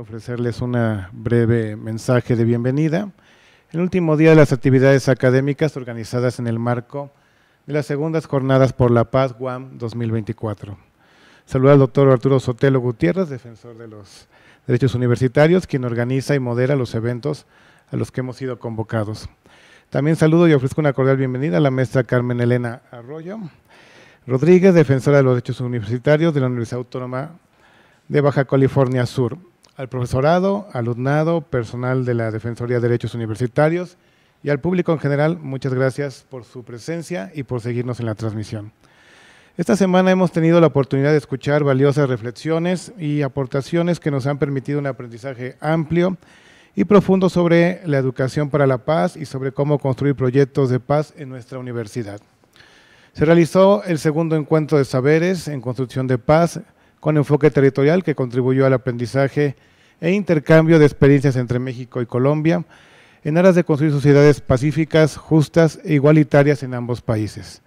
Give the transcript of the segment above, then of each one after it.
ofrecerles un breve mensaje de bienvenida. El último día de las actividades académicas organizadas en el marco de las segundas jornadas por la paz Guam 2024. Saluda al doctor Arturo Sotelo Gutiérrez, defensor de los derechos universitarios, quien organiza y modera los eventos a los que hemos sido convocados. También saludo y ofrezco una cordial bienvenida a la maestra Carmen Elena Arroyo Rodríguez, defensora de los derechos universitarios de la Universidad Autónoma de Baja California Sur al profesorado, alumnado, personal de la Defensoría de Derechos Universitarios y al público en general, muchas gracias por su presencia y por seguirnos en la transmisión. Esta semana hemos tenido la oportunidad de escuchar valiosas reflexiones y aportaciones que nos han permitido un aprendizaje amplio y profundo sobre la educación para la paz y sobre cómo construir proyectos de paz en nuestra universidad. Se realizó el segundo encuentro de saberes en construcción de paz, con enfoque territorial que contribuyó al aprendizaje e intercambio de experiencias entre México y Colombia en aras de construir sociedades pacíficas, justas e igualitarias en ambos países.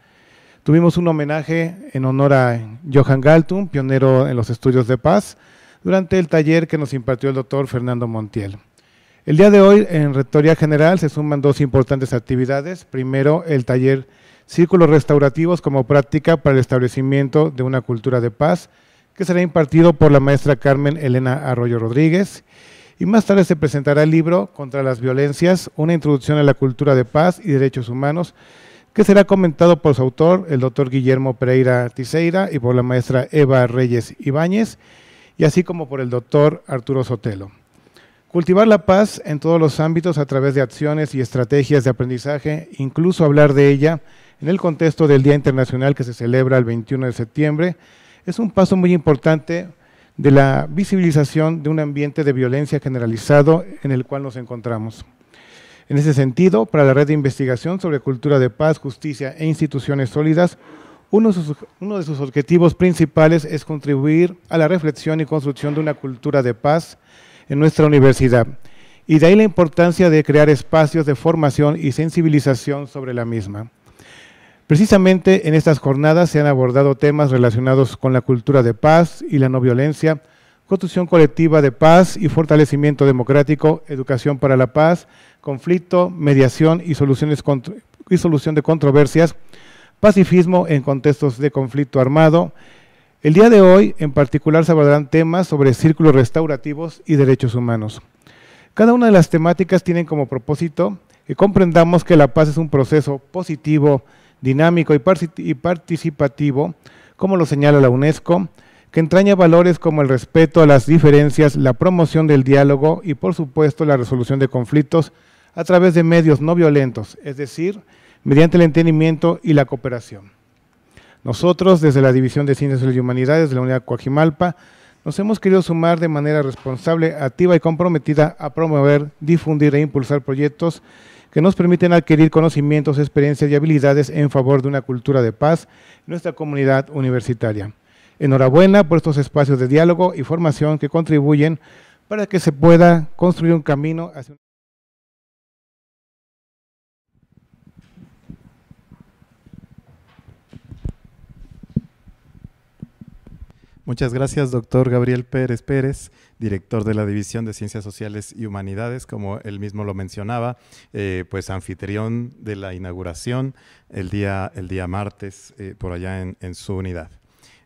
Tuvimos un homenaje en honor a Johan Galtung, pionero en los estudios de paz, durante el taller que nos impartió el doctor Fernando Montiel. El día de hoy, en Rectoría General, se suman dos importantes actividades. Primero, el taller Círculos Restaurativos como práctica para el establecimiento de una cultura de paz, que será impartido por la maestra Carmen Elena Arroyo Rodríguez. Y más tarde se presentará el libro Contra las Violencias, una introducción a la cultura de paz y derechos humanos, que será comentado por su autor, el doctor Guillermo Pereira Tiseira, y por la maestra Eva Reyes Ibáñez, y así como por el doctor Arturo Sotelo. Cultivar la paz en todos los ámbitos a través de acciones y estrategias de aprendizaje, incluso hablar de ella en el contexto del Día Internacional que se celebra el 21 de septiembre, es un paso muy importante de la visibilización de un ambiente de violencia generalizado en el cual nos encontramos. En ese sentido, para la Red de Investigación sobre Cultura de Paz, Justicia e Instituciones Sólidas, uno de, sus, objetivos principales es contribuir a la reflexión y construcción de una cultura de paz en nuestra universidad, y de ahí la importancia de crear espacios de formación y sensibilización sobre la misma. Precisamente en estas jornadas se han abordado temas relacionados con la cultura de paz y la no violencia, construcción colectiva de paz y fortalecimiento democrático, educación para la paz, conflicto, mediación y, soluciones solución de controversias, pacifismo en contextos de conflicto armado. El día de hoy, en particular, se abordarán temas sobre círculos restaurativos y derechos humanos. Cada una de las temáticas tienen como propósito que comprendamos que la paz es un proceso positivo, dinámico y participativo, como lo señala la UNESCO, que entraña valores como el respeto a las diferencias, la promoción del diálogo y, por supuesto, la resolución de conflictos a través de medios no violentos, es decir, mediante el entendimiento y la cooperación. Nosotros, desde la División de Ciencias y Humanidades de la Unidad Coajimalpa, nos hemos querido sumar de manera responsable, activa y comprometida a promover, difundir e impulsar proyectos que nos permiten adquirir conocimientos, experiencias y habilidades en favor de una cultura de paz en nuestra comunidad universitaria. Enhorabuena por estos espacios de diálogo y formación que contribuyen para que se pueda construir un camino hacia una Muchas gracias, doctor Gabriel Pérez Pérez director de la División de Ciencias Sociales y Humanidades, como él mismo lo mencionaba, eh, pues anfitrión de la inauguración el día, el día martes eh, por allá en, en, su unidad.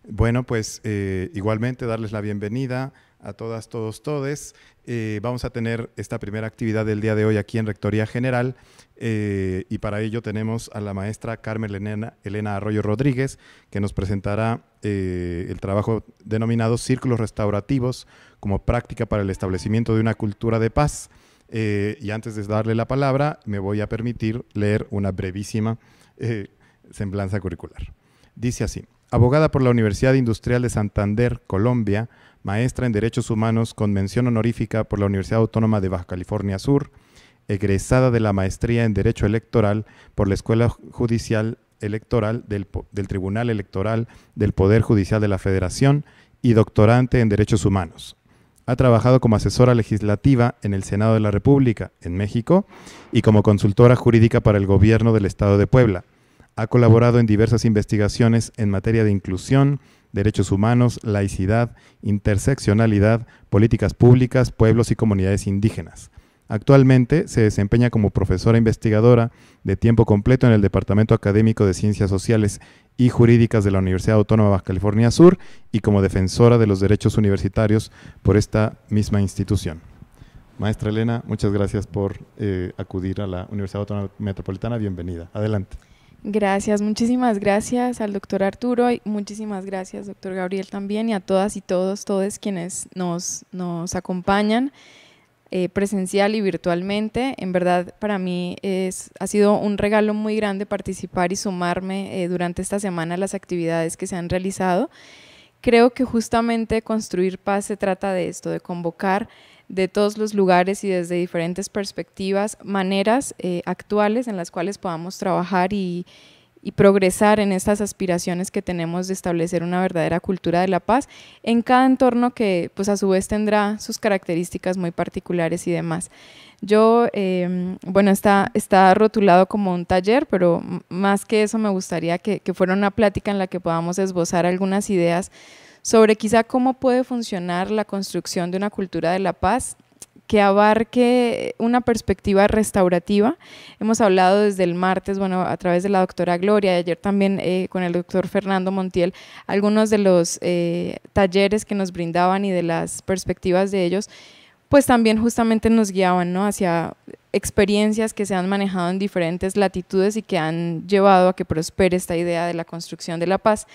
Bueno, pues eh, igualmente darles la bienvenida a todas, todos, todes. Eh, vamos a tener esta primera actividad del día de hoy aquí en Rectoría General eh, y para ello tenemos a la maestra Carmen Elena, Arroyo Rodríguez que nos presentará eh, el trabajo denominado Círculos Restaurativos como práctica para el establecimiento de una cultura de paz. y antes de darle la palabra, me voy a permitir leer una brevísima semblanza curricular. Dice así, abogada por la Universidad Industrial de Santander, Colombia, maestra en Derechos Humanos con mención honorífica por la Universidad Autónoma de Baja California Sur, egresada de la maestría en Derecho Electoral por la Escuela Judicial Electoral del, Tribunal Electoral del Poder Judicial de la Federación y doctorante en Derechos Humanos. Ha trabajado como asesora legislativa en el Senado de la República, en México, y como consultora jurídica para el Gobierno del Estado de Puebla. Ha colaborado en diversas investigaciones en materia de inclusión, derechos humanos, laicidad, interseccionalidad, políticas públicas, pueblos y comunidades indígenas. Actualmente se desempeña como profesora investigadora de tiempo completo en el Departamento Académico de Ciencias Sociales y Jurídicas de la Universidad Autónoma de Baja California Sur y como defensora de los derechos universitarios por esta misma institución. Maestra Elena, muchas gracias por eh, acudir a la Universidad Autónoma Metropolitana. Bienvenida. Adelante. Gracias, muchísimas gracias al doctor Arturo y muchísimas gracias, doctor Gabriel, también y a todas y todos, todos quienes nos, acompañan eh, presencial y virtualmente. En verdad, para mí ha sido un regalo muy grande participar y sumarme eh, durante esta semana a las actividades que se han realizado. Creo que justamente construir paz se trata de esto, de convocar de todos los lugares y desde diferentes perspectivas, maneras eh, actuales en las cuales podamos trabajar y, progresar en estas aspiraciones que tenemos de establecer una verdadera cultura de la paz en cada entorno que pues a su vez tendrá sus características muy particulares y demás. Yo, em, bueno, está, está rotulado como un taller, pero más que eso me gustaría que, que fuera una plática en la que podamos esbozar algunas ideas sobre quizá cómo puede funcionar la construcción de una cultura de la paz que abarque una perspectiva restaurativa. Hemos hablado desde el martes, bueno, a través de la doctora Gloria, y ayer también eh, con el doctor Fernando Montiel, algunos de los eh, talleres que nos brindaban y de las perspectivas de ellos, pues también justamente nos guiaban hacia experiencias que se han manejado en diferentes latitudes y que han llevado a que prospere esta idea de la construcción de la paz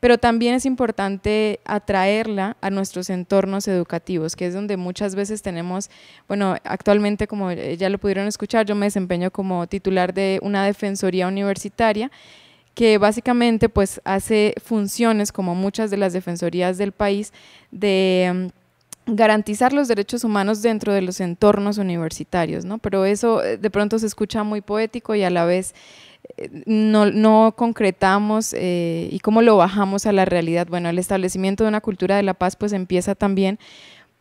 pero también es importante atraerla a nuestros entornos educativos, que es donde muchas veces tenemos, bueno, actualmente como eh, ya lo pudieron escuchar, yo me desempeño como titular de una defensoría universitaria que básicamente pues hace funciones como muchas de las defensorías del país de mm, garantizar los derechos humanos dentro de los entornos universitarios, ¿no? Pero eso eh, de pronto se escucha muy poético y a la vez no, concretamos eh, y cómo lo bajamos a la realidad. Bueno, el establecimiento de una cultura de la paz pues empieza también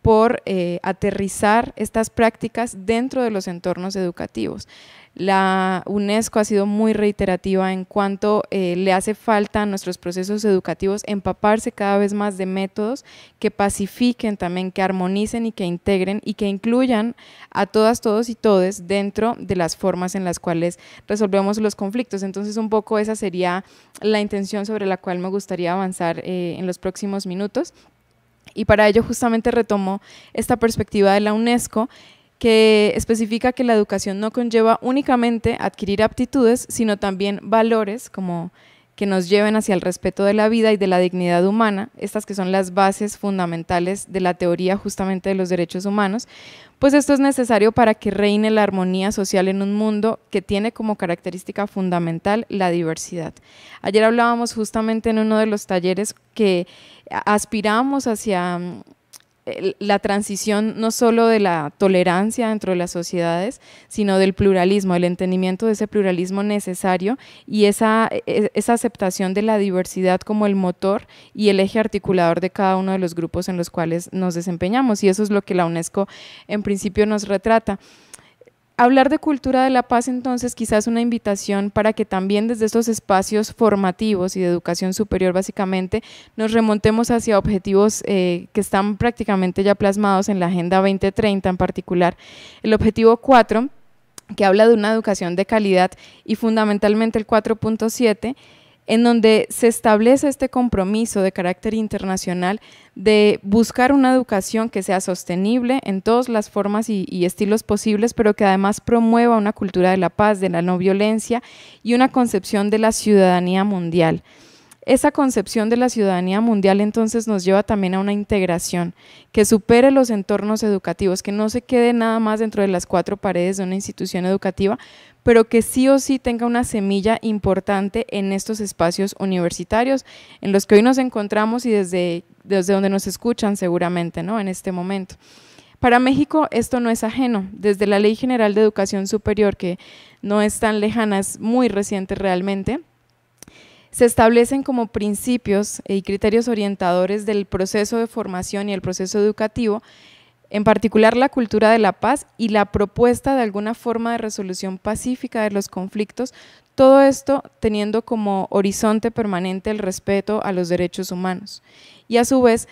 por eh, aterrizar estas prácticas dentro de los entornos educativos. La UNESCO ha sido muy reiterativa en cuanto eh, le hace falta a nuestros procesos educativos empaparse cada vez más de métodos que pacifiquen también, que armonicen y que integren y que incluyan a todas, todos y todes dentro de las formas en las cuales resolvemos los conflictos. Entonces un poco esa sería la intención sobre la cual me gustaría avanzar eh, en los próximos minutos. Y para ello justamente retomo esta perspectiva de la UNESCO que especifica que la educación no conlleva únicamente adquirir aptitudes, sino también valores como que nos lleven hacia el respeto de la vida y de la dignidad humana, estas que son las bases fundamentales de la teoría justamente de los derechos humanos, pues esto es necesario para que reine la armonía social en un mundo que tiene como característica fundamental la diversidad. Ayer hablábamos justamente en uno de los talleres que aspiramos hacia mm, la transición no solo de la tolerancia dentro de las sociedades, sino del pluralismo, el entendimiento de ese pluralismo necesario y esa, e, e, esa aceptación de la diversidad como el motor y el eje articulador de cada uno de los grupos en los cuales nos desempeñamos. Y eso es lo que la UNESCO en principio nos retrata. Hablar de cultura de la paz entonces quizás una invitación para que también desde estos espacios formativos y de educación superior básicamente nos remontemos hacia objetivos eh, que están prácticamente ya plasmados en la Agenda 2030 en particular. El objetivo 4 que habla de una educación de calidad y fundamentalmente el 4.7 en donde se establece este compromiso de carácter internacional de buscar una educación que sea sostenible en todas las formas y, y estilos posibles, pero que además promueva una cultura de la paz, de la no violencia y una concepción de la ciudadanía mundial. Esa concepción de la ciudadanía mundial entonces nos lleva también a una integración que supere los entornos educativos, que no se quede nada más dentro de las cuatro paredes de una institución educativa, pero que sí o sí tenga una semilla importante en estos espacios universitarios en los que hoy nos encontramos y desde, desde donde nos escuchan seguramente ¿no? en este momento. Para México esto no es ajeno. Desde la Ley General de Educación Superior, que no es tan lejana, es muy reciente realmente, se establecen como principios y criterios orientadores del proceso de formación y el proceso educativo, en particular la cultura de la paz y la propuesta de alguna forma de resolución pacífica de los conflictos, todo esto teniendo como horizonte permanente el respeto a los derechos humanos. Y a su vez,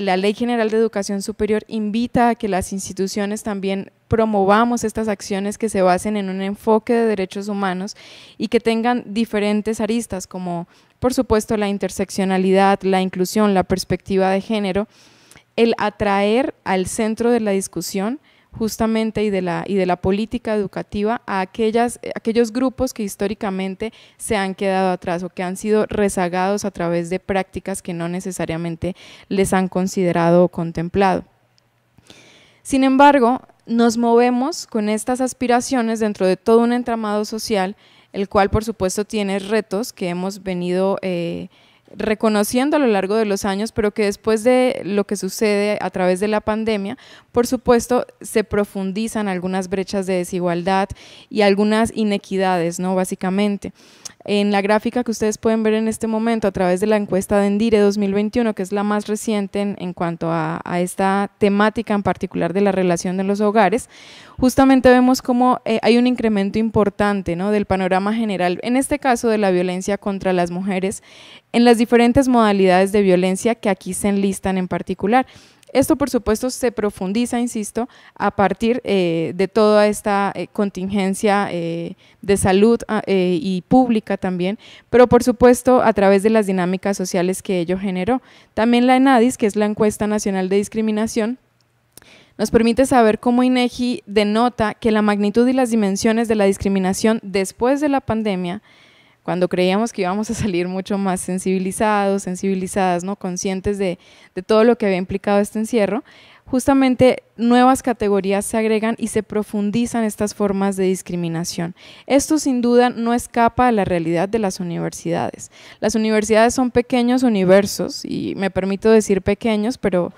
la Ley General de Educación Superior invita a que las instituciones también promovamos estas acciones que se basen en un enfoque de derechos humanos y que tengan diferentes aristas, como por supuesto la interseccionalidad, la inclusión, la perspectiva de género, el atraer al centro de la discusión justamente y de la, y de la política educativa a aquellas, eh, aquellos grupos que históricamente se han quedado atrás o que han sido rezagados a través de prácticas que no necesariamente les han considerado o contemplado. Sin embargo, nos movemos con estas aspiraciones dentro de todo un entramado social, el cual por supuesto tiene retos que hemos venido... Eh, reconociendo a lo largo de los años, pero que después de lo que sucede a través de la pandemia, por supuesto, se profundizan algunas brechas de desigualdad y algunas inequidades, ¿no? Básicamente. En la gráfica que ustedes pueden ver en este momento a través de la encuesta de Endire 2021, que es la más reciente en, cuanto a, esta temática en particular de la relación de los hogares, justamente vemos cómo eh, hay un incremento importante ¿no? del panorama general, en este caso de la violencia contra las mujeres, en las diferentes modalidades de violencia que aquí se enlistan en particular. Esto, por supuesto, se profundiza, insisto, a partir eh, de toda esta eh, contingencia eh, de salud ah, y pública también, pero por supuesto a través de las dinámicas sociales que ello generó. También la ENADIS, que es la Encuesta Nacional de Discriminación, nos permite saber cómo INEGI denota que la magnitud y las dimensiones de la discriminación después de la pandemia cuando creíamos que íbamos a salir mucho más sensibilizados, sensibilizadas, ¿no? conscientes de, todo lo que había implicado este encierro, justamente nuevas categorías se agregan y se profundizan estas formas de discriminación. Esto sin duda no escapa a la realidad de las universidades. Las universidades son pequeños universos, y me permito decir pequeños, pero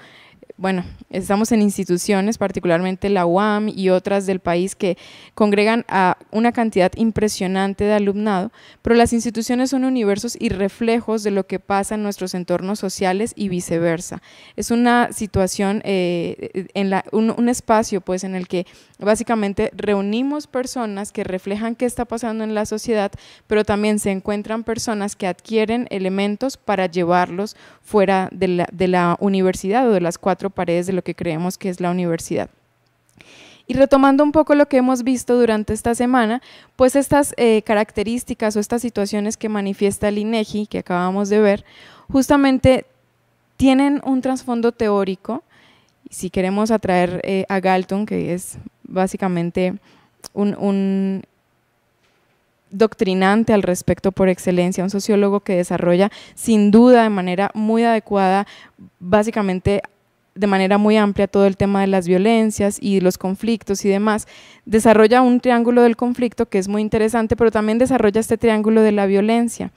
bueno, estamos en instituciones, particularmente la UAM y otras del país que congregan a una cantidad impresionante de alumnado, pero las instituciones son universos y reflejos de lo que pasa en nuestros entornos sociales y viceversa. Es una situación, eh, en un, espacio pues en el que básicamente reunimos personas que reflejan qué está pasando en la sociedad, pero también se encuentran personas que adquieren elementos para llevarlos fuera de la universidad o de las cuatro paredes de lo que creemos que es la universidad. Y retomando un poco lo que hemos visto durante esta semana, pues estas eh, características o estas situaciones que manifiesta el INEGI, que acabamos de ver, justamente tienen un trasfondo teórico. Si queremos atraer eh, a Galton, que es básicamente un, un doctrinante al respecto por excelencia, un sociólogo que desarrolla sin duda de manera muy adecuada básicamente de manera muy amplia todo el tema de las violencias y los conflictos y demás. Desarrolla un triángulo del conflicto que es muy interesante, pero también desarrolla este triángulo de la violencia.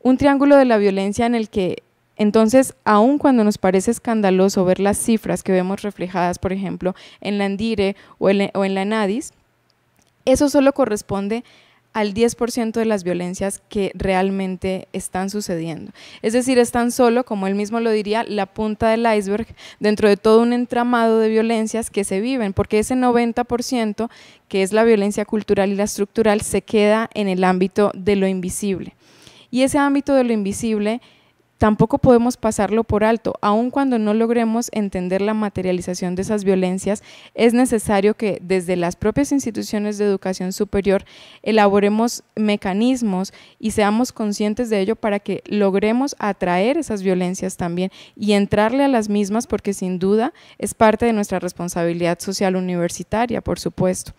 Un triángulo de la violencia en el que entonces, aun cuando nos parece escandaloso ver las cifras que vemos reflejadas, por ejemplo, en la Andire o en, la Nadis eso solo corresponde al 10% de las violencias que realmente están sucediendo. Es decir, es tan solo, como él mismo lo diría, la punta del iceberg dentro de todo un entramado de violencias que se viven, porque ese 90% que es la violencia cultural y la estructural se queda en el ámbito de lo invisible. Y ese ámbito de lo invisible Tampoco podemos pasarlo por alto, aun cuando no logremos entender la materialización de esas violencias, es necesario que desde las propias instituciones de educación superior elaboremos mecanismos y seamos conscientes de ello para que logremos atraer esas violencias también y entrarle a las mismas porque sin duda es parte de nuestra responsabilidad social universitaria, por supuesto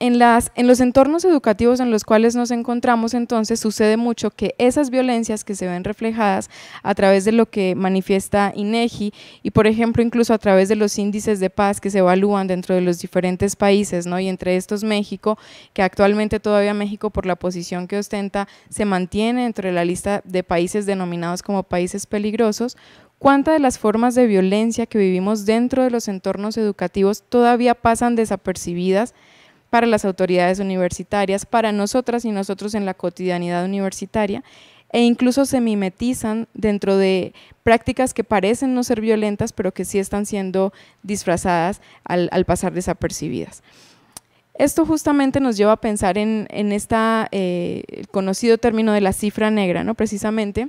en, los entornos educativos en los cuales nos encontramos, entonces sucede mucho que esas violencias que se ven reflejadas a través de lo que manifiesta INEGI y, por ejemplo, incluso a través de los índices de paz que se evalúan dentro de los diferentes países, ¿no? y entre estos México, que actualmente todavía México, por la posición que ostenta, se mantiene entre la lista de países denominados como países peligrosos, ¿Cuántas de las formas de violencia que vivimos dentro de los entornos educativos todavía pasan desapercibidas para las autoridades universitarias, para nosotras y nosotros en la cotidianidad universitaria, e incluso se mimetizan dentro de prácticas que parecen no ser violentas, pero que sí están siendo disfrazadas al, pasar desapercibidas. Esto justamente nos lleva a pensar en, este conocido término de la cifra negra, ¿no? precisamente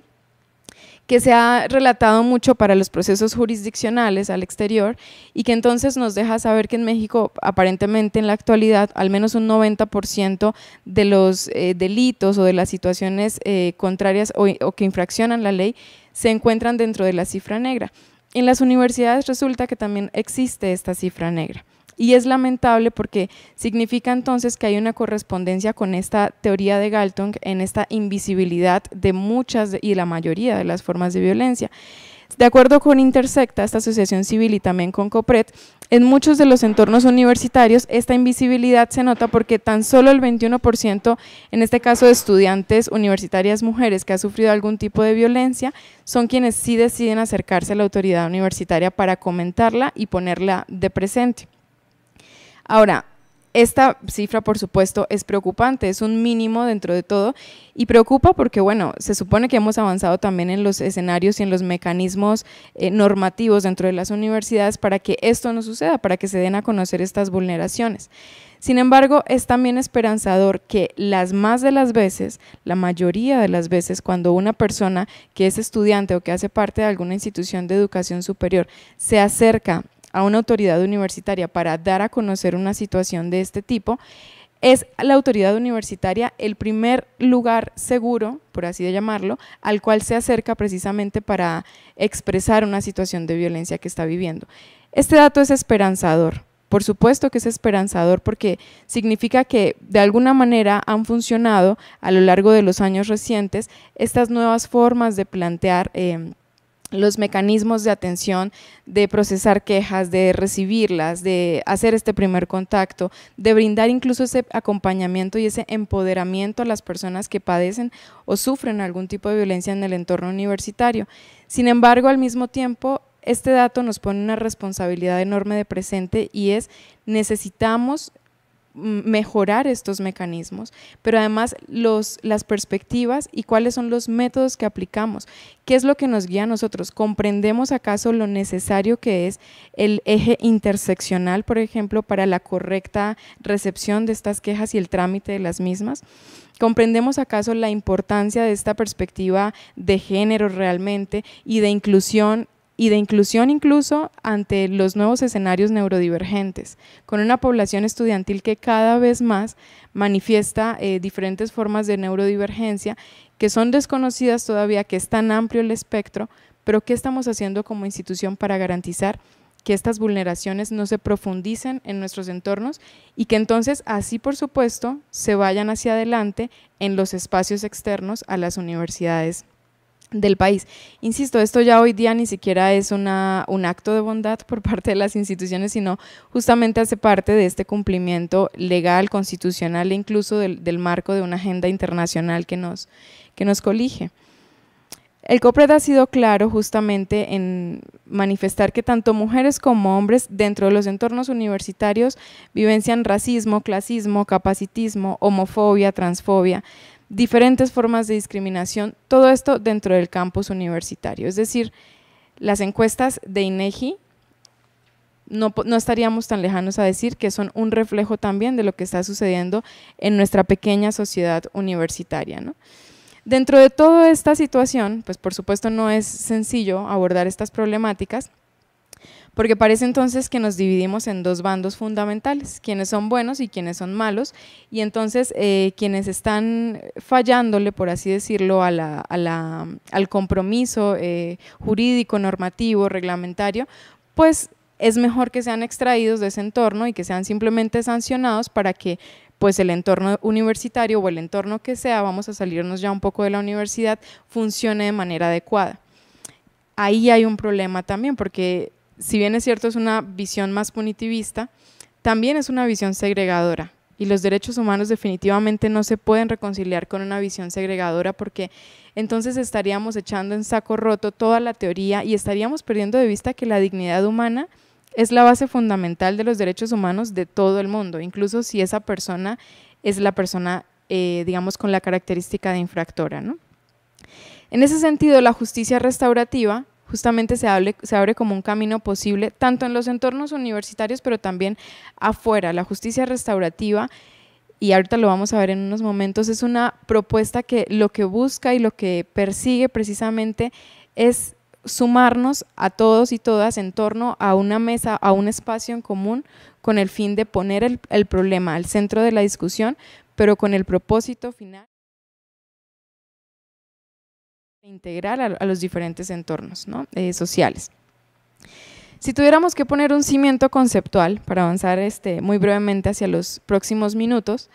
que se ha relatado mucho para los procesos jurisdiccionales al exterior y que entonces nos deja saber que en México aparentemente en la actualidad al menos un 90% de los eh, delitos o de las situaciones eh, contrarias o que infraccionan la ley se encuentran dentro de la cifra negra. En las universidades resulta que también existe esta cifra negra. Y es lamentable porque significa entonces que hay una correspondencia con esta teoría de Galton en esta invisibilidad de muchas y la mayoría de las formas de violencia. De acuerdo con Intersecta, esta asociación civil y también con COPRED, en muchos de los entornos universitarios esta invisibilidad se nota porque tan solo el 21%, en este caso de estudiantes universitarias mujeres que ha sufrido algún tipo de violencia, son quienes sí deciden acercarse a la autoridad universitaria para comentarla y ponerla de presente. Ahora, esta cifra, por supuesto, es preocupante, es un mínimo dentro de todo y preocupa porque, bueno, se supone que hemos avanzado también en los escenarios y en los mecanismos eh, normativos dentro de las universidades para que esto no suceda, para que se den a conocer estas vulneraciones. Sin embargo, es también esperanzador que las más de las veces, la mayoría de las veces, cuando una persona que es estudiante o que hace parte de alguna institución de educación superior se acerca a una autoridad universitaria para dar a conocer una situación de este tipo, es la autoridad universitaria el primer lugar seguro, por así de llamarlo, al cual se acerca precisamente para expresar una situación de violencia que está viviendo. Este dato es esperanzador. Por supuesto que es esperanzador porque significa que de alguna manera han funcionado a lo largo de los años recientes estas nuevas formas de plantear eh, los mecanismos de atención, de procesar quejas, de recibirlas, de hacer este primer contacto, de brindar incluso ese acompañamiento y ese empoderamiento a las personas que padecen o sufren algún tipo de violencia en el entorno universitario. Sin embargo, al mismo tiempo, este dato nos pone una responsabilidad enorme de presente y es necesitamos mejorar estos mecanismos, pero además los, las perspectivas y cuáles son los métodos que aplicamos, qué es lo que nos guía a nosotros, comprendemos acaso lo necesario que es el eje interseccional, por ejemplo, para la correcta recepción de estas quejas y el trámite de las mismas. ¿Comprendemos acaso la importancia de esta perspectiva de género realmente y de inclusión y de inclusión incluso ante los nuevos escenarios neurodivergentes, con una población estudiantil que cada vez más manifiesta eh, diferentes formas de neurodivergencia que son desconocidas todavía, que es tan amplio el espectro, pero ¿qué estamos haciendo como institución para garantizar que estas vulneraciones no se profundicen en nuestros entornos y que entonces así por supuesto se vayan hacia adelante en los espacios externos a las universidades del país. Insisto, esto ya hoy día ni siquiera es una, un acto de bondad por parte de las instituciones, sino justamente hace parte de este cumplimiento legal, constitucional e incluso del, marco de una agenda internacional que nos, que nos colige. El COPRED ha sido claro justamente en manifestar que tanto mujeres como hombres dentro de los entornos universitarios vivencian racismo, clasismo, capacitismo, homofobia, transfobia, diferentes formas de discriminación, todo esto dentro del campus universitario. Es decir, las encuestas de INEGI no, estaríamos tan lejanos a decir que son un reflejo también de lo que está sucediendo en nuestra pequeña sociedad universitaria. Dentro de toda esta situación, pues por supuesto no es sencillo abordar estas problemáticas, porque parece entonces que nos dividimos en dos bandos fundamentales, quienes son buenos y quienes son malos, y entonces eh, quienes están fallándole, por así decirlo, al compromiso eh, jurídico, normativo, reglamentario, pues es mejor que sean extraídos de ese entorno y que sean simplemente sancionados para que pues el entorno universitario o el entorno que sea, vamos a salirnos ya un poco de la universidad, funcione de manera adecuada. Ahí hay un problema también, porque si bien es cierto es una visión más punitivista, también es una visión segregadora. Y los derechos humanos definitivamente no se pueden reconciliar con una visión segregadora porque entonces estaríamos echando en saco roto toda la teoría y estaríamos perdiendo de vista que la dignidad humana es la base fundamental de los derechos humanos de todo el mundo, incluso si esa persona es la persona, eh, digamos, con la característica de infractora. ¿no? En ese sentido, la justicia restaurativa justamente se, abre como un camino posible, tanto en los entornos universitarios, pero también afuera. La justicia restaurativa, y ahorita lo vamos a ver en unos momentos, es una propuesta que lo que busca y lo que persigue precisamente es sumarnos a todos y todas en torno a una mesa, a un espacio en común, con el fin de poner el problema al centro de la discusión, pero con el propósito final integrar a, los diferentes entornos eh, sociales. Si tuviéramos que poner un cimiento conceptual para avanzar este, muy brevemente hacia los próximos minutos,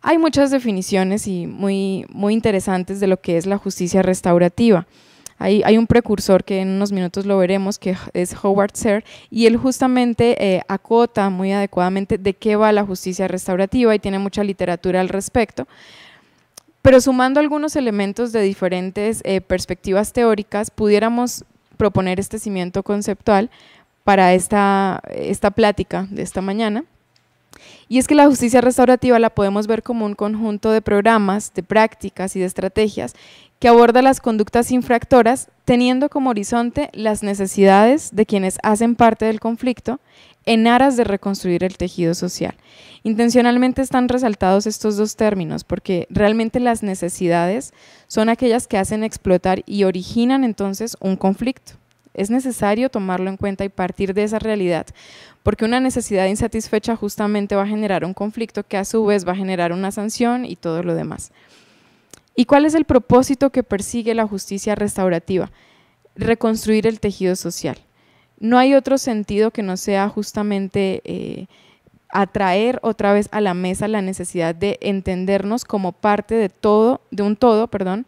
hay muchas definiciones y muy, muy interesantes de lo que es la justicia restaurativa. Hay, hay un precursor que en unos minutos lo veremos, que es Howard Ser, y él justamente eh, acota muy adecuadamente de qué va la justicia restaurativa y tiene mucha literatura al respecto. Pero sumando algunos elementos de diferentes eh, perspectivas teóricas, pudiéramos proponer este cimiento conceptual para esta, esta plática de esta mañana. Y es que la justicia restaurativa la podemos ver como un conjunto de programas, de prácticas y de estrategias que aborda las conductas infractoras teniendo como horizonte las necesidades de quienes hacen parte del conflicto, en aras de reconstruir el tejido social. Intencionalmente están resaltados estos dos términos porque realmente las necesidades son aquellas que hacen explotar y originan entonces un conflicto. Es necesario tomarlo en cuenta y partir de esa realidad, porque una necesidad insatisfecha justamente va a generar un conflicto que a su vez va a generar una sanción y todo lo demás. ¿Y cuál es el propósito que persigue la justicia restaurativa? Reconstruir el tejido social. No hay otro sentido que no sea justamente eh, atraer otra vez a la mesa la necesidad de entendernos como parte de todo, de un todo, perdón,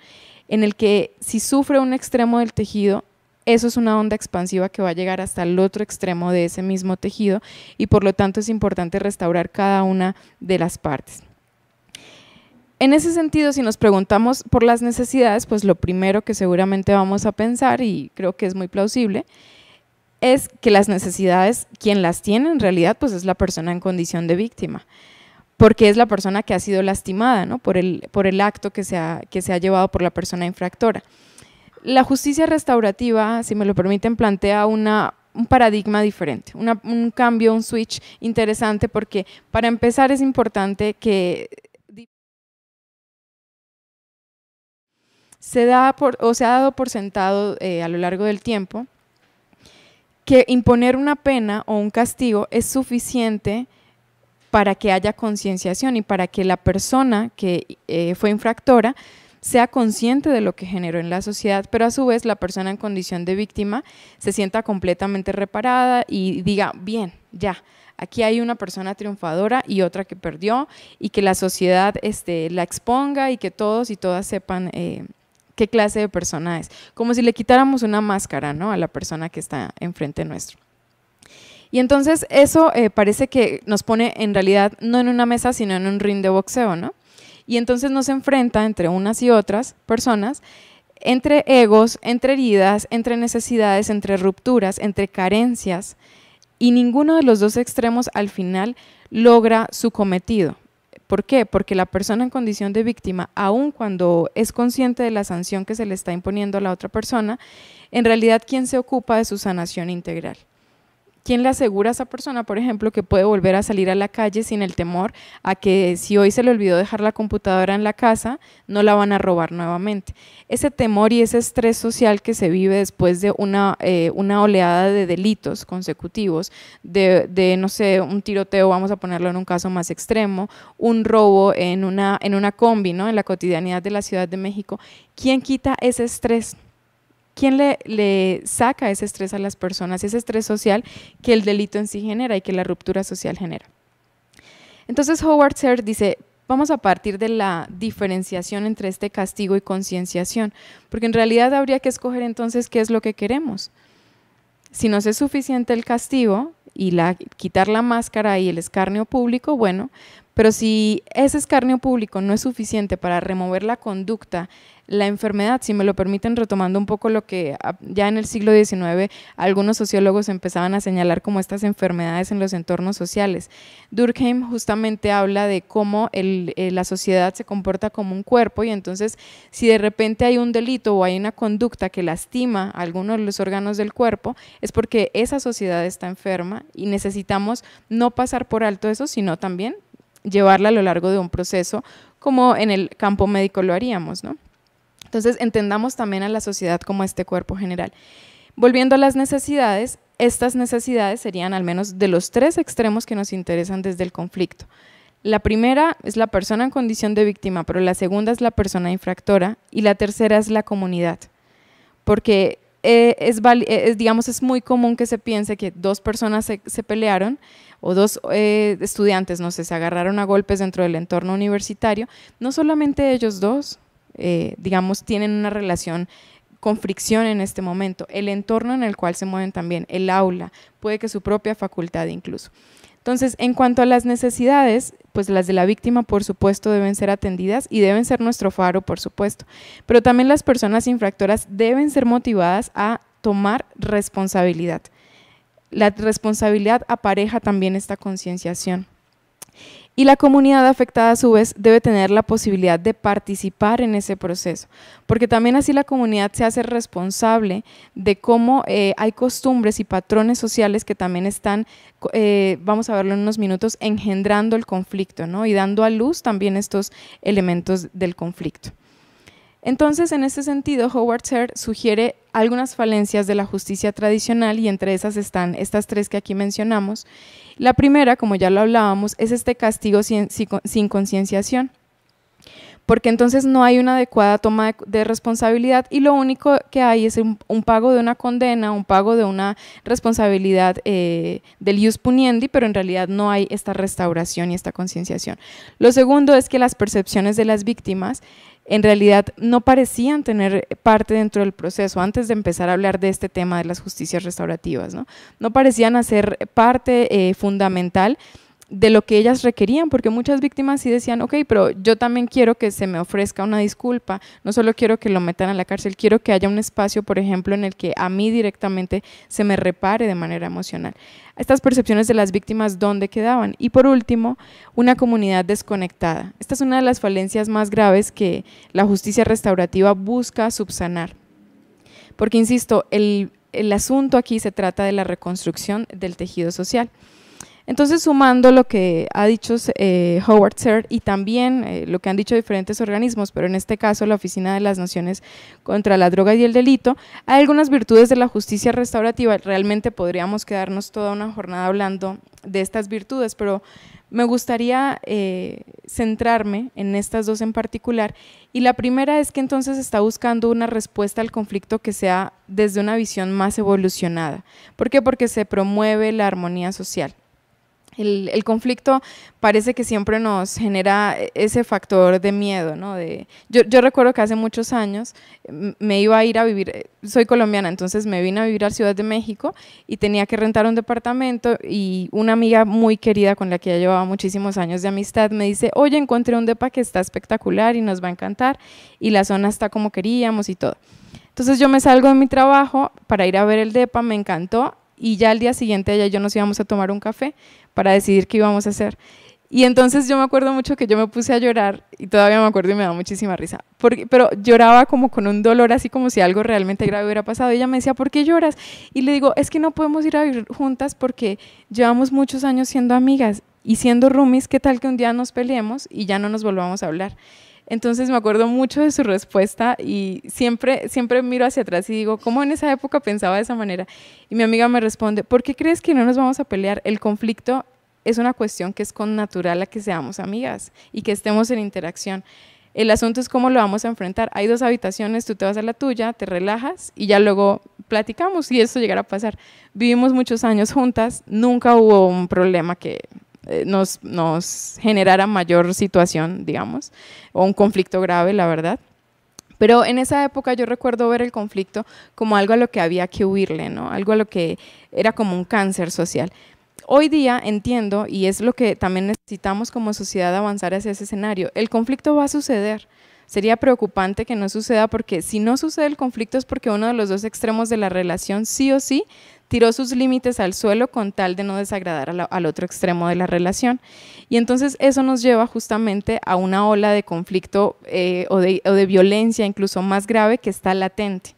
en el que si sufre un extremo del tejido, eso es una onda expansiva que va a llegar hasta el otro extremo de ese mismo tejido y por lo tanto es importante restaurar cada una de las partes. En ese sentido, si nos preguntamos por las necesidades, pues lo primero que seguramente vamos a pensar, y creo que es muy plausible, es que las necesidades, quien las tiene en realidad, pues es la persona en condición de víctima, porque es la persona que ha sido lastimada ¿no? por, el, acto que se, ha, llevado por la persona infractora. La justicia restaurativa, si me lo permiten, plantea un paradigma diferente, un cambio, un switch interesante, porque para empezar es importante que se o se ha dado por sentado eh, a lo largo del tiempo que imponer una pena o un castigo es suficiente para que haya concienciación y para que la persona que eh, fue infractora sea consciente de lo que generó en la sociedad, pero a su vez la persona en condición de víctima se sienta completamente reparada y diga, bien, ya, aquí hay una persona triunfadora y otra que perdió y que la sociedad este, la exponga y que todos y todas sepan eh, qué clase de persona es. Como si le quitáramos una máscara, ¿no? A la persona que está enfrente nuestro. Y entonces eso eh, parece que nos pone en realidad no en una mesa, sino en un ring de boxeo, ¿no? Y entonces nos enfrenta entre unas y otras personas, entre egos, entre heridas, entre necesidades, entre rupturas, entre carencias, y ninguno de los dos extremos al final logra su cometido. ¿Por qué? Porque la persona en condición de víctima, aun cuando es consciente de la sanción que se le está imponiendo a la otra persona, en realidad, ¿quién se ocupa de su sanación integral? ¿Quién le asegura a esa persona, por ejemplo, que puede volver a salir a la calle sin el temor a que si hoy se le olvidó dejar la computadora en la casa, no la van a robar nuevamente? Ese temor y ese estrés social que se vive después de una, eh, una oleada de delitos consecutivos, de, de, no sé, un tiroteo, vamos a ponerlo en un caso más extremo, un robo en una, en una combi, ¿no? En la cotidianidad de la Ciudad de México. ¿Quién quita ese estrés? ¿Quién le, le saca ese estrés a las personas, ese estrés social que el delito en sí genera y que la ruptura social genera. Entonces Howard Serr dice, vamos a partir de la diferenciación entre este castigo y concienciación, porque en realidad habría que escoger entonces qué es lo que queremos. Si no es suficiente el castigo y la, quitar la máscara y el escarnio público, bueno, pero si ese escarnio público no es suficiente para remover la conducta la enfermedad. Si me lo permiten, retomando un poco lo que ah, ya en el siglo XIX algunos sociólogos empezaban a señalar como estas enfermedades en los entornos sociales. Durkheim justamente habla de cómo eh, la sociedad se comporta como un cuerpo y entonces si de repente hay un delito o hay una conducta que lastima a de los órganos del cuerpo, es porque esa sociedad está enferma y necesitamos no pasar por alto eso, sino también llevarla a lo largo de un proceso como en el campo médico lo haríamos, ¿no? Entonces, entendamos también a la sociedad como este cuerpo general. Volviendo a las necesidades, estas necesidades serían al menos de los tres extremos que nos interesan desde el conflicto. La primera es la persona en condición de víctima, pero la segunda es la persona infractora y la tercera es la comunidad. Porque eh, eh, es, digamos, es muy común que se piense que dos personas se, pelearon o dos eh, estudiantes, no sé, se agarraron a golpes dentro del entorno universitario, no solamente ellos dos, eh, digamos, tienen una relación con fricción en este momento, el entorno en el cual se mueven también, el aula, puede que su propia facultad incluso. Entonces, en cuanto a las necesidades, pues las de la víctima, por supuesto, deben ser atendidas y deben ser nuestro faro, por supuesto. Pero también las personas infractoras deben ser motivadas a tomar responsabilidad. La responsabilidad apareja también esta concienciación y la comunidad afectada a su vez debe tener la posibilidad de participar en ese proceso, porque también así la comunidad se hace responsable de cómo eh, hay costumbres y patrones sociales que también están, eh, vamos a verlo en unos minutos, engendrando el conflicto y dando a luz también estos elementos del conflicto. Entonces, en ese sentido, Howard Sher sugiere algunas falencias de la justicia tradicional y entre esas están estas tres que aquí mencionamos. La primera, como ya lo hablábamos, es este castigo sin, concienciación, porque entonces no hay una adecuada toma de, responsabilidad y lo único que hay es un, pago de una condena, un pago de una responsabilidad eh, del ius puniendi, pero en realidad no hay esta restauración y esta concienciación. Lo segundo es que las percepciones de las víctimas en realidad no parecían tener parte dentro del proceso, antes de empezar a hablar de este tema de las justicias restaurativas, no, no parecían hacer parte eh, fundamental de lo que ellas requerían, porque muchas víctimas sí decían, ok, pero yo también quiero que se me ofrezca una disculpa, no solo quiero que lo metan a la cárcel, quiero que haya un espacio, por ejemplo, en el que a mí directamente se me repare de manera emocional. Estas percepciones de las víctimas, ¿dónde quedaban? Y por último, una comunidad desconectada. Esta es una de las falencias más graves que la justicia restaurativa busca subsanar. Porque, insisto, el, el asunto aquí se trata de la reconstrucción del tejido social. Entonces, sumando lo que ha dicho eh, Howard Sir y también eh, lo que han dicho diferentes organismos, pero en este caso la Oficina de las Naciones contra la Droga y el Delito, hay algunas virtudes de la justicia restaurativa. Realmente podríamos quedarnos toda una jornada hablando de estas virtudes, pero me gustaría eh, centrarme en estas dos en particular. Y la primera es que entonces está buscando una respuesta al conflicto que sea desde una visión más evolucionada. ¿Por qué? Porque se promueve la armonía social. El, conflicto parece que siempre nos genera ese factor de miedo, ¿no? yo, yo, recuerdo que hace muchos años mm, me iba a ir a vivir, eh, soy colombiana, entonces me vine a vivir a Ciudad de México y tenía que rentar un departamento y una amiga muy querida con la que ya llevaba muchísimos años de amistad me dice, oye, encontré un depa que está espectacular y nos va a encantar y la zona está como queríamos y todo. Entonces yo me salgo de mi trabajo para ir a ver el depa, me encantó y ya al día siguiente ella y yo nos íbamos a tomar un café para decidir qué íbamos a hacer. Y entonces yo me acuerdo mucho que yo me puse a llorar y todavía me acuerdo y me da muchísima risa, porque, pero lloraba como con un dolor así como si algo realmente grave hubiera pasado. Y ella me decía, ¿por qué lloras? Y le digo, es que no podemos ir a vivir juntas porque llevamos muchos años siendo amigas y siendo roomies, ¿qué tal que un día nos peleemos y ya no nos volvamos a hablar? Entonces me acuerdo mucho de su respuesta y siempre, siempre miro hacia atrás y digo, ¿cómo en esa época pensaba de esa manera? Y mi amiga me responde, ¿por qué crees que no nos vamos a pelear? El conflicto es una cuestión que es con natural a que seamos amigas y que estemos en interacción. El asunto es cómo lo vamos a enfrentar. Hay dos habitaciones, tú te vas a la tuya, te relajas y ya luego platicamos y eso llegará a pasar. Vivimos muchos años juntas, nunca hubo un problema que eh, nos, nos generara mayor situación, digamos, o un conflicto grave, la verdad. Pero en esa época yo recuerdo ver el conflicto como algo a lo que había que huirle, ¿no? Algo a lo que era como un cáncer social. Hoy día entiendo, y es lo que también necesitamos como sociedad avanzar hacia ese escenario, el conflicto va a suceder sería preocupante que no suceda porque si no sucede el conflicto es porque uno de los dos extremos de la relación sí o sí tiró sus límites al suelo con tal de no desagradar al otro extremo de la relación. Y entonces eso nos lleva justamente a una ola de conflicto eh, o, de, violencia incluso más grave que está latente.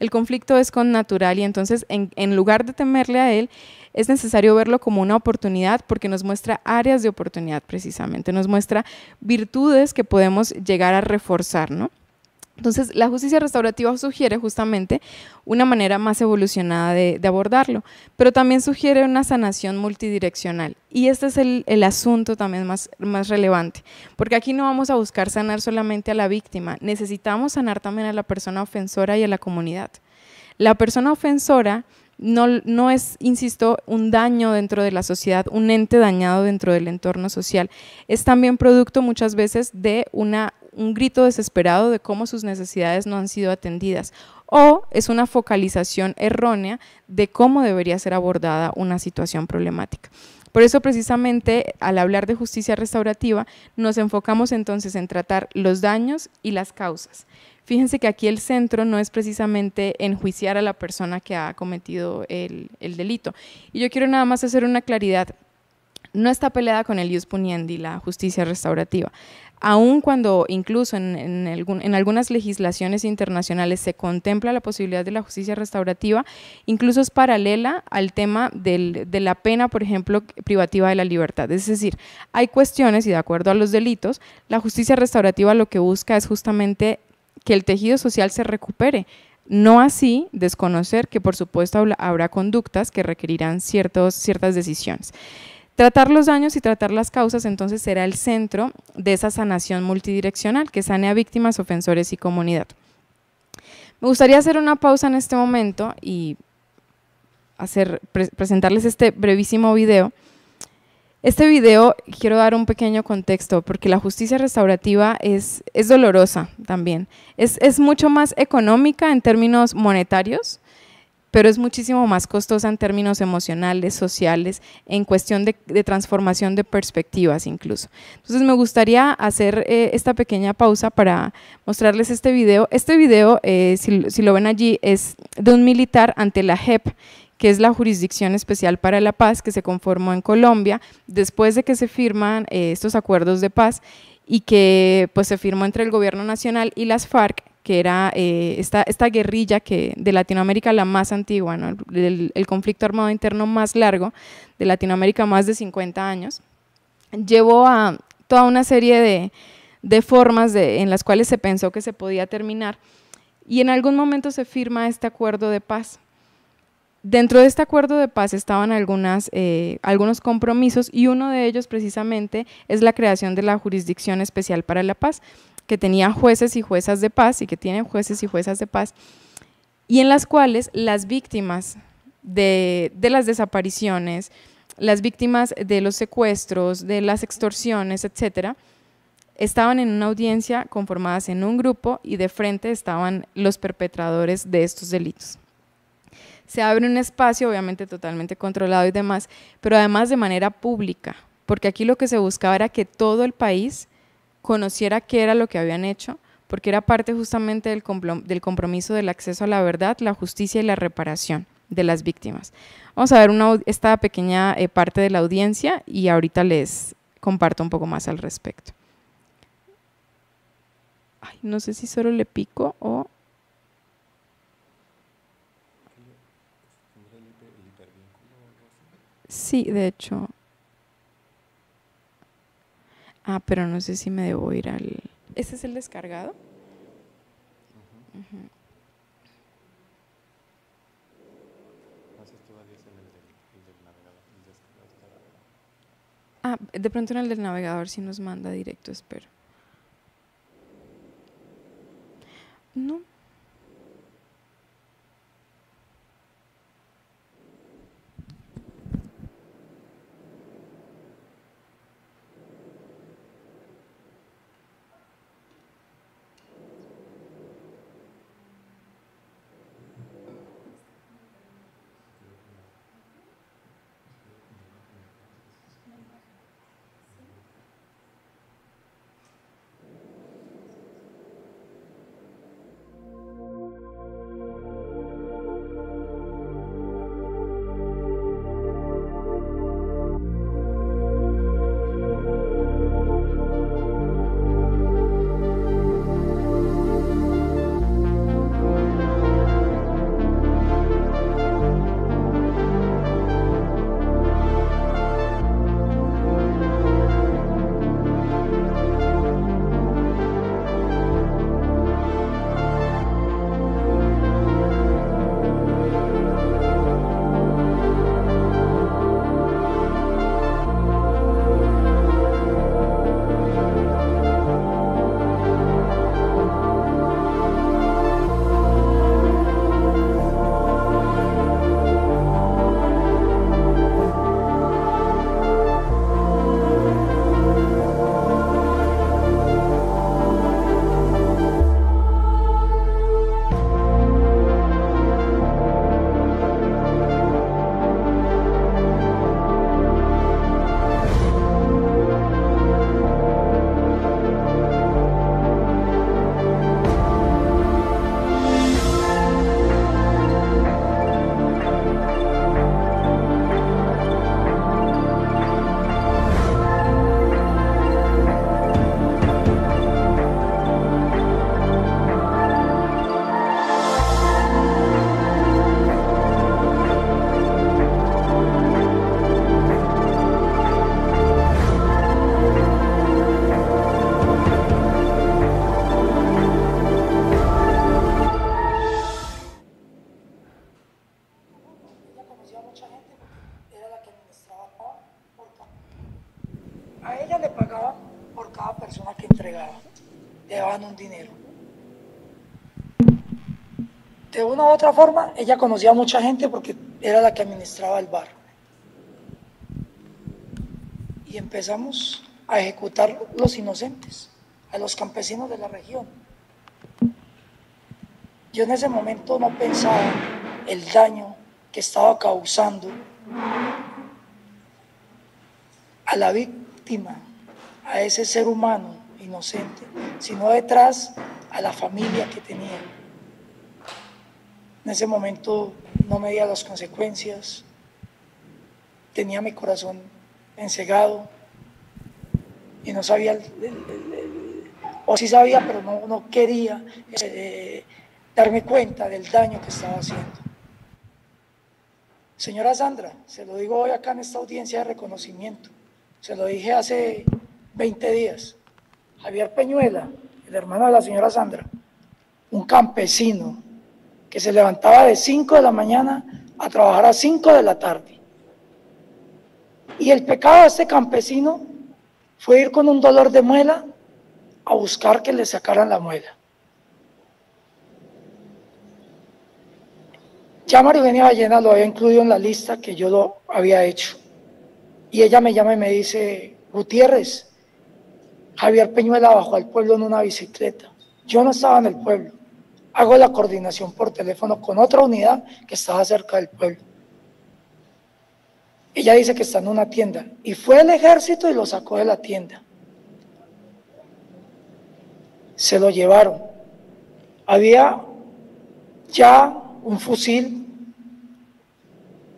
El conflicto es con natural y entonces en, en lugar de temerle a él, es necesario verlo como una oportunidad porque nos muestra áreas de oportunidad precisamente, nos muestra virtudes que podemos llegar a reforzar, ¿no? Entonces, la justicia restaurativa sugiere justamente una manera más evolucionada de, abordarlo, pero también sugiere una sanación multidireccional. Y este es el, asunto también más, más, relevante, porque aquí no vamos a buscar sanar solamente a la víctima, necesitamos sanar también a la persona ofensora y a la comunidad. La persona ofensora no, es, insisto, un daño dentro de la sociedad, un ente dañado dentro del entorno social. Es también producto muchas veces de un grito desesperado de cómo sus necesidades no han sido atendidas o es una focalización errónea de cómo debería ser abordada una situación problemática. Por eso precisamente al hablar de justicia restaurativa nos enfocamos entonces en tratar los daños y las causas. Fíjense que aquí el centro no es precisamente enjuiciar a la persona que ha cometido el, delito. Y yo quiero nada más hacer una claridad. No está peleada con el ius puniendi, la justicia restaurativa aun cuando incluso en, en, algunas legislaciones internacionales se contempla la posibilidad de la justicia restaurativa, incluso es paralela al tema de la pena, por ejemplo, privativa de la libertad. Es decir, hay cuestiones y de acuerdo a los delitos, la justicia restaurativa lo que busca es justamente que el tejido social se recupere. No así desconocer que por supuesto habrá conductas que requerirán ciertas decisiones. Tratar los daños y tratar las causas entonces será el centro de esa sanación multidireccional que sane a víctimas, ofensores y comunidad. Me gustaría hacer una pausa en este momento y hacer, presentarles este brevísimo video este video quiero dar un pequeño contexto porque la justicia restaurativa es, es dolorosa también. Es, es mucho más económica en términos monetarios, pero es muchísimo más costosa en términos emocionales, sociales, en cuestión de, de transformación de perspectivas incluso. Entonces me gustaría hacer eh, esta pequeña pausa para mostrarles este video. Este video, eh, si, si, lo ven allí, es de un militar ante la JEP que es la Jurisdicción Especial para la Paz que se conformó en Colombia después de que se firman eh, estos acuerdos de paz y que pues se firmó entre el gobierno nacional y las FARC, que era eh, esta, guerrilla que de Latinoamérica la más antigua, ¿no? el, conflicto armado interno más largo de Latinoamérica, más de 50 años, llevó a toda una serie de, formas en las cuales se pensó que se podía terminar y en algún momento se firma este acuerdo de paz Dentro de este acuerdo de paz estaban eh, algunos compromisos y uno de ellos precisamente es la creación de la Jurisdicción Especial para la Paz, que tenía jueces y juezas de paz y que tienen jueces y juezas de paz, y en las cuales las víctimas de, de las desapariciones, las víctimas de los secuestros, de las extorsiones, etcétera, estaban en una audiencia conformadas en un grupo y de frente estaban los perpetradores de estos delitos se abre un espacio, obviamente totalmente controlado y demás, pero además de manera pública, porque aquí lo que se buscaba era que todo el país conociera qué era lo que habían hecho, porque era parte justamente del, del compromiso del acceso a la verdad, la justicia y la reparación de las víctimas. Vamos a ver esta pequeña eh, parte de la audiencia y ahorita les comparto un poco más al respecto. Ay, no sé si solo le pico o... Sí, de hecho. Ah, pero no sé si me debo ir al... ¿Ese es el descargado? Ah, de pronto en el del navegador si nos manda directo, espero. No. le daban un dinero. De una u otra forma, ella conocía a mucha gente porque era la que administraba el barrio. Y empezamos a ejecutar los inocentes, a los campesinos de la región. Yo en ese momento no pensaba el daño que estaba causando a la víctima, a ese ser humano sino detrás a la familia que tenía. En ese momento no me medía las consecuencias, tenía mi corazón encegado y no sabía, o sí sabía, pero no, quería eh, darme cuenta del daño que estaba haciendo. Señora Sandra, se lo digo hoy acá en esta audiencia de reconocimiento, se lo dije hace 20 días, Javier Peñuela, el hermano de la señora Sandra, un campesino que se levantaba de 5 de la mañana a trabajar a 5 de la tarde. Y el pecado de este campesino fue ir con un dolor de muela a buscar que le sacaran la muela. Ya María Eugenia Ballena lo había incluido en la lista que yo lo había hecho. Y ella me llama y me dice, Gutiérrez, Javier Peñuela bajó al pueblo en una bicicleta. Yo no estaba en el pueblo. Hago la coordinación por teléfono con otra unidad que estaba cerca del pueblo. Ella dice que está en una tienda y fue el ejército y lo sacó de la tienda. Se lo llevaron. Había ya un fusil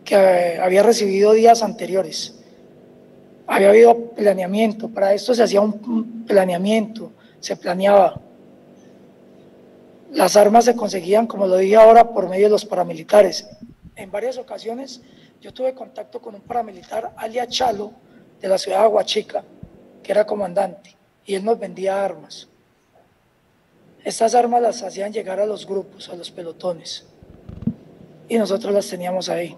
que había recibido días anteriores había habido planeamiento, para esto se hacía un planeamiento, se planeaba. Las armas se conseguían, como lo dije ahora, por medio de los paramilitares. En varias ocasiones yo tuve contacto con un paramilitar, Alia Chalo, de la ciudad de Aguachica, que era comandante, y él nos vendía armas. Estas armas las hacían llegar a los grupos, a los pelotones, y nosotros las teníamos ahí.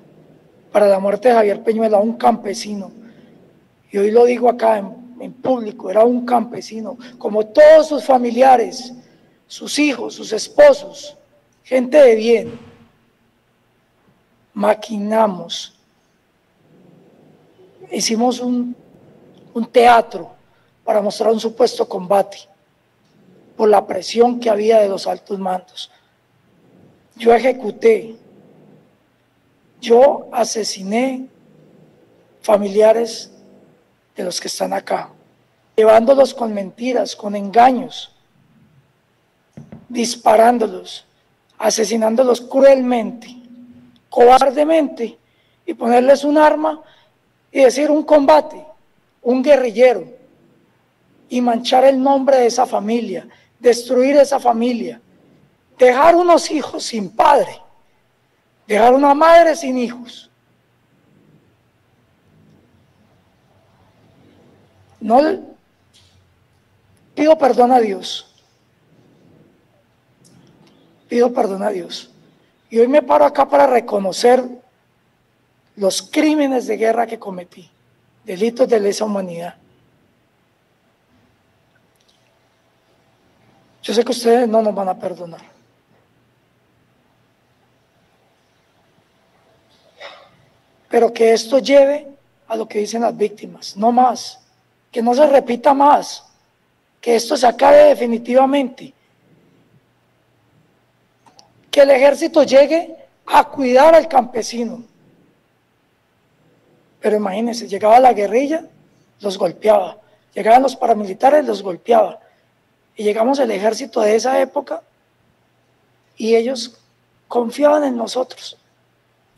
Para la muerte de Javier Peñuela, un campesino y hoy lo digo acá en, público, era un campesino, como todos sus familiares, sus hijos, sus esposos, gente de bien. Maquinamos, hicimos un, un teatro para mostrar un supuesto combate por la presión que había de los altos mandos. Yo ejecuté, yo asesiné familiares los que están acá, llevándolos con mentiras, con engaños, disparándolos, asesinándolos cruelmente, cobardemente, y ponerles un arma y decir un combate, un guerrillero, y manchar el nombre de esa familia, destruir esa familia, dejar unos hijos sin padre, dejar una madre sin hijos No pido perdón a Dios. Pido perdón a Dios. Y hoy me paro acá para reconocer los crímenes de guerra que cometí, delitos de lesa humanidad. Yo sé que ustedes no nos van a perdonar. Pero que esto lleve a lo que dicen las víctimas, no más que no se repita más, que esto se acabe definitivamente, que el ejército llegue a cuidar al campesino. Pero imagínense, llegaba la guerrilla, los golpeaba, llegaban los paramilitares, los golpeaba, y llegamos el ejército de esa época y ellos confiaban en nosotros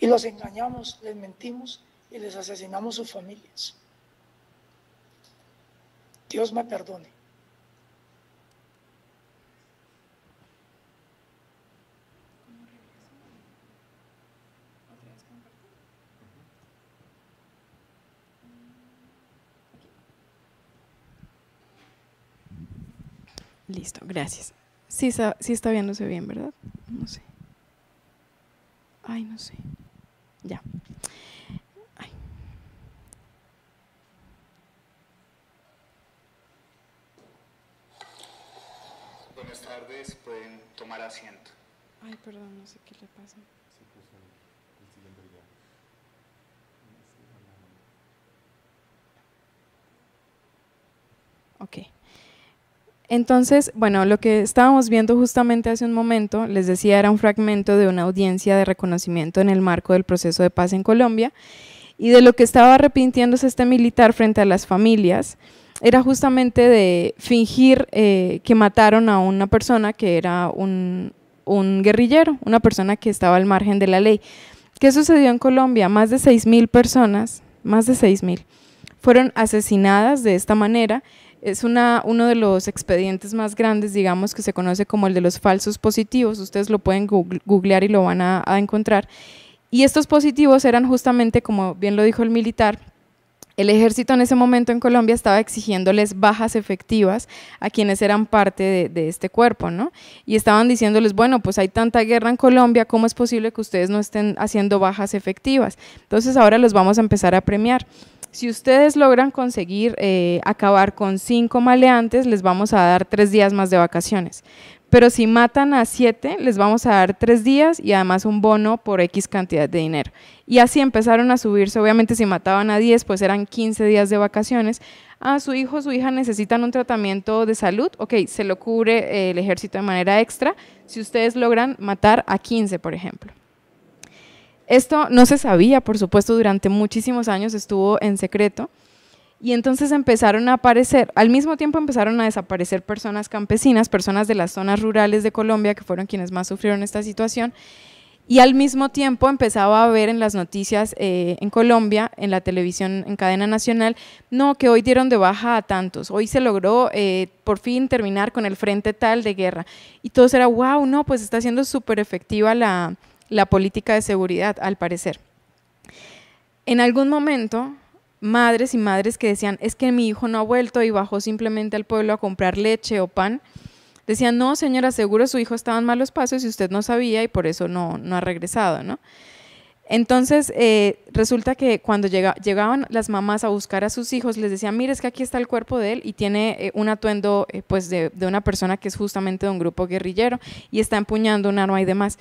y los engañamos, les mentimos y les asesinamos sus familias. Dios me perdone. Listo, gracias. Sí está, sí está viéndose bien, ¿verdad? No sé. Ay, no sé. Ya. buenas tardes, pueden tomar asiento. Ay, perdón, no sé qué le pasa. Ok. Entonces, bueno, lo que estábamos viendo justamente hace un momento, les decía, era un fragmento de una audiencia de reconocimiento en el marco del proceso de paz en Colombia y de lo que estaba arrepintiéndose este militar frente a las familias era justamente de fingir eh, que mataron a una persona que era un, guerrillero, una persona que estaba al margen de la ley. ¿Qué sucedió en Colombia? Más de 6.000 personas, más de 6.000, fueron asesinadas de esta manera. Es una, uno de los expedientes más grandes, digamos, que se conoce como el de los falsos positivos. Ustedes lo pueden googlear y lo van a encontrar. Y estos positivos eran justamente, como bien lo dijo el militar, el ejército en ese momento en Colombia estaba exigiéndoles bajas efectivas a quienes eran parte de, este cuerpo, ¿no? Y estaban diciéndoles, bueno, pues hay tanta guerra en Colombia, ¿cómo es posible que ustedes no estén haciendo bajas efectivas? Entonces ahora los vamos a empezar a premiar. Si ustedes logran conseguir eh, acabar con cinco maleantes, les vamos a dar tres días más de vacaciones. Pero si matan a siete, les vamos a dar tres días y además un bono por X cantidad de dinero. Y así empezaron a subirse. Obviamente, si mataban a 10, pues eran 15 días de vacaciones. A ah, su hijo o su hija necesitan un tratamiento de salud. Ok, se lo cubre eh, el ejército de manera extra si ustedes logran matar a 15, por ejemplo. Esto no se sabía, por supuesto, durante muchísimos años estuvo en secreto. Y entonces empezaron a aparecer, al mismo tiempo empezaron a desaparecer personas campesinas, personas de las zonas rurales de Colombia, que fueron quienes más sufrieron esta situación. Y al mismo tiempo empezaba a ver en las noticias eh, en Colombia, en la televisión en cadena nacional, no, que hoy dieron de baja a tantos, hoy se logró eh, por fin terminar con el frente tal de guerra. Y todo era, wow, no, pues está siendo súper efectiva la, la política de seguridad, al parecer. En algún momento madres y madres que decían, es que mi hijo no ha vuelto y bajó simplemente al pueblo a comprar leche o pan. Decían, no, señora, seguro su hijo estaba en malos pasos y usted no sabía y por eso no, no ha regresado, ¿no? Entonces, eh, resulta que cuando llega, llegaban las mamás a buscar a sus hijos, les decían, mire, es que aquí está el cuerpo de él y tiene eh, un atuendo eh, pues de, de, una persona que es justamente de un grupo guerrillero y está empuñando un arma y demás.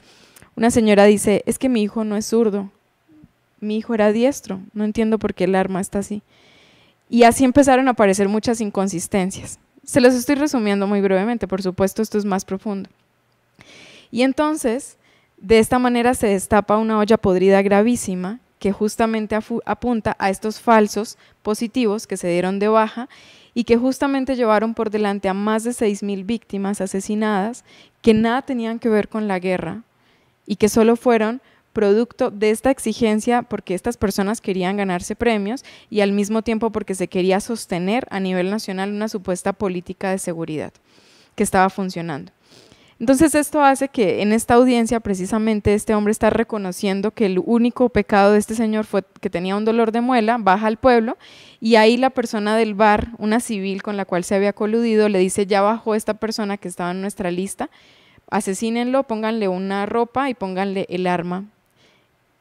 Una señora dice, es que mi hijo no es zurdo mi hijo era diestro, no entiendo por qué el arma está así. Y así empezaron a aparecer muchas inconsistencias. Se los estoy resumiendo muy brevemente, por supuesto esto es más profundo. Y entonces, de esta manera se destapa una olla podrida gravísima que justamente apunta a estos falsos positivos que se dieron de baja y que justamente llevaron por delante a más de 6.000 víctimas asesinadas que nada tenían que ver con la guerra y que solo fueron producto de esta exigencia porque estas personas querían ganarse premios y al mismo tiempo porque se quería sostener a nivel nacional una supuesta política de seguridad que estaba funcionando. Entonces esto hace que en esta audiencia precisamente este hombre está reconociendo que el único pecado de este señor fue que tenía un dolor de muela, baja al pueblo y ahí la persona del bar, una civil con la cual se había coludido, le dice ya bajó esta persona que estaba en nuestra lista, asesínenlo, pónganle una ropa y pónganle el arma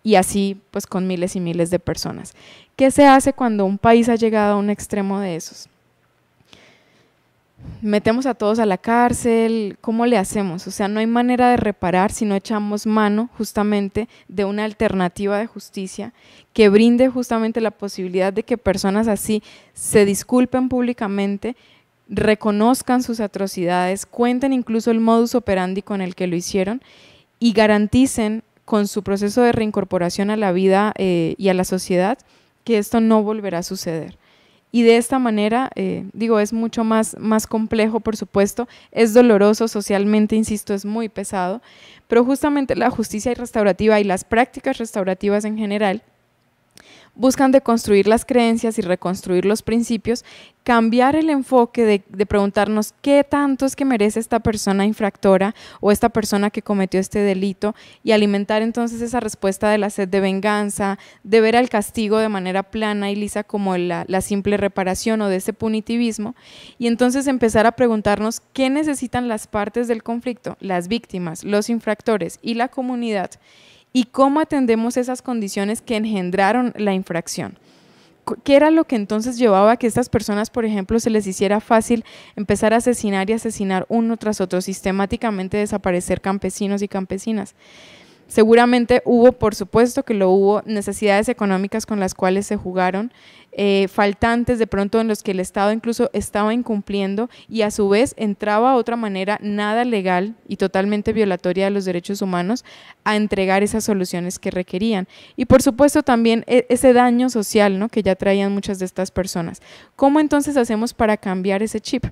y así pues con miles y miles de personas. ¿Qué se hace cuando un país ha llegado a un extremo de esos? Metemos a todos a la cárcel, ¿cómo le hacemos? O sea, no hay manera de reparar si no echamos mano justamente de una alternativa de justicia que brinde justamente la posibilidad de que personas así se disculpen públicamente, reconozcan sus atrocidades, cuenten incluso el modus operandi con el que lo hicieron y garanticen con su proceso de reincorporación a la vida eh, y a la sociedad, que esto no volverá a suceder. Y de esta manera, eh, digo, es mucho más, más complejo, por supuesto, es doloroso socialmente, insisto, es muy pesado, pero justamente la justicia restaurativa y las prácticas restaurativas en general buscan deconstruir las creencias y reconstruir los principios, cambiar el enfoque de, preguntarnos qué tanto es que merece esta persona infractora o esta persona que cometió este delito y alimentar entonces esa respuesta de la sed de venganza, de ver al castigo de manera plana y lisa como la, la simple reparación o de ese punitivismo y entonces empezar a preguntarnos qué necesitan las partes del conflicto, las víctimas, los infractores y la comunidad y cómo atendemos esas condiciones que engendraron la infracción. ¿Qué era lo que entonces llevaba a que estas personas, por ejemplo, se les hiciera fácil empezar a asesinar y asesinar uno tras otro, sistemáticamente desaparecer campesinos y campesinas? Seguramente hubo, por supuesto que lo hubo, necesidades económicas con las cuales se jugaron, eh, faltantes de pronto en los que el Estado incluso estaba incumpliendo y a su vez entraba a otra manera nada legal y totalmente violatoria de los derechos humanos a entregar esas soluciones que requerían. Y por supuesto también e-, ese daño social ¿no? que ya traían muchas de estas personas. ¿Cómo entonces hacemos para cambiar ese chip?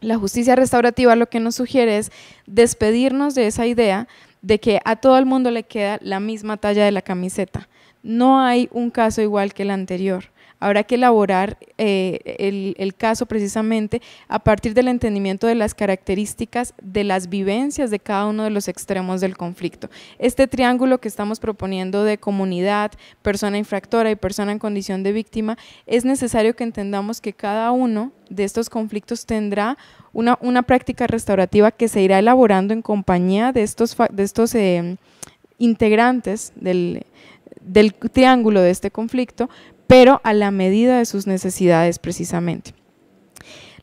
La justicia restaurativa lo que nos sugiere es despedirnos de esa idea de que a todo el mundo le queda la misma talla de la camiseta. No hay un caso igual que el anterior. Habrá que elaborar eh, el, caso precisamente a partir del entendimiento de las características de las vivencias de cada uno de los extremos del conflicto. Este triángulo que estamos proponiendo de comunidad, persona infractora y persona en condición de víctima, es necesario que entendamos que cada uno de estos conflictos tendrá una, práctica restaurativa que se irá elaborando en compañía de estos, eh, integrantes del triángulo de este conflicto, pero a la medida de sus necesidades precisamente.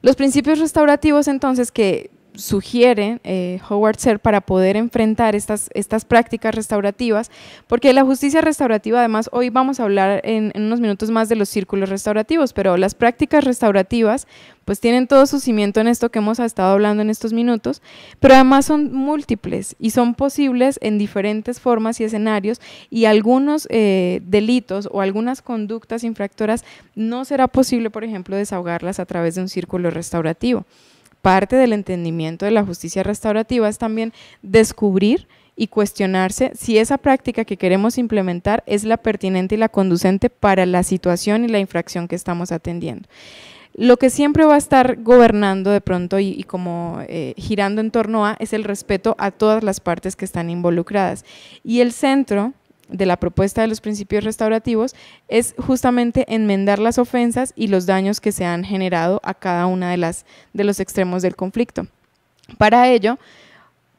Los principios restaurativos entonces que sugiere eh, Howard Ser para poder enfrentar estas, prácticas restaurativas, porque la justicia restaurativa, además, hoy vamos a hablar en, unos minutos más de los círculos restaurativos, pero las prácticas restaurativas pues tienen todo su cimiento en esto que hemos estado hablando en estos minutos, pero además son múltiples y son posibles en diferentes formas y escenarios y algunos eh, delitos o algunas conductas infractoras no será posible, por ejemplo, desahogarlas a través de un círculo restaurativo parte del entendimiento de la justicia restaurativa es también descubrir y cuestionarse si esa práctica que queremos implementar es la pertinente y la conducente para la situación y la infracción que estamos atendiendo. Lo que siempre va a estar gobernando de pronto y, como eh, girando en torno a es el respeto a todas las partes que están involucradas. Y el centro de la propuesta de los principios restaurativos es justamente enmendar las ofensas y los daños que se han generado a cada una de las de los extremos del conflicto. Para ello,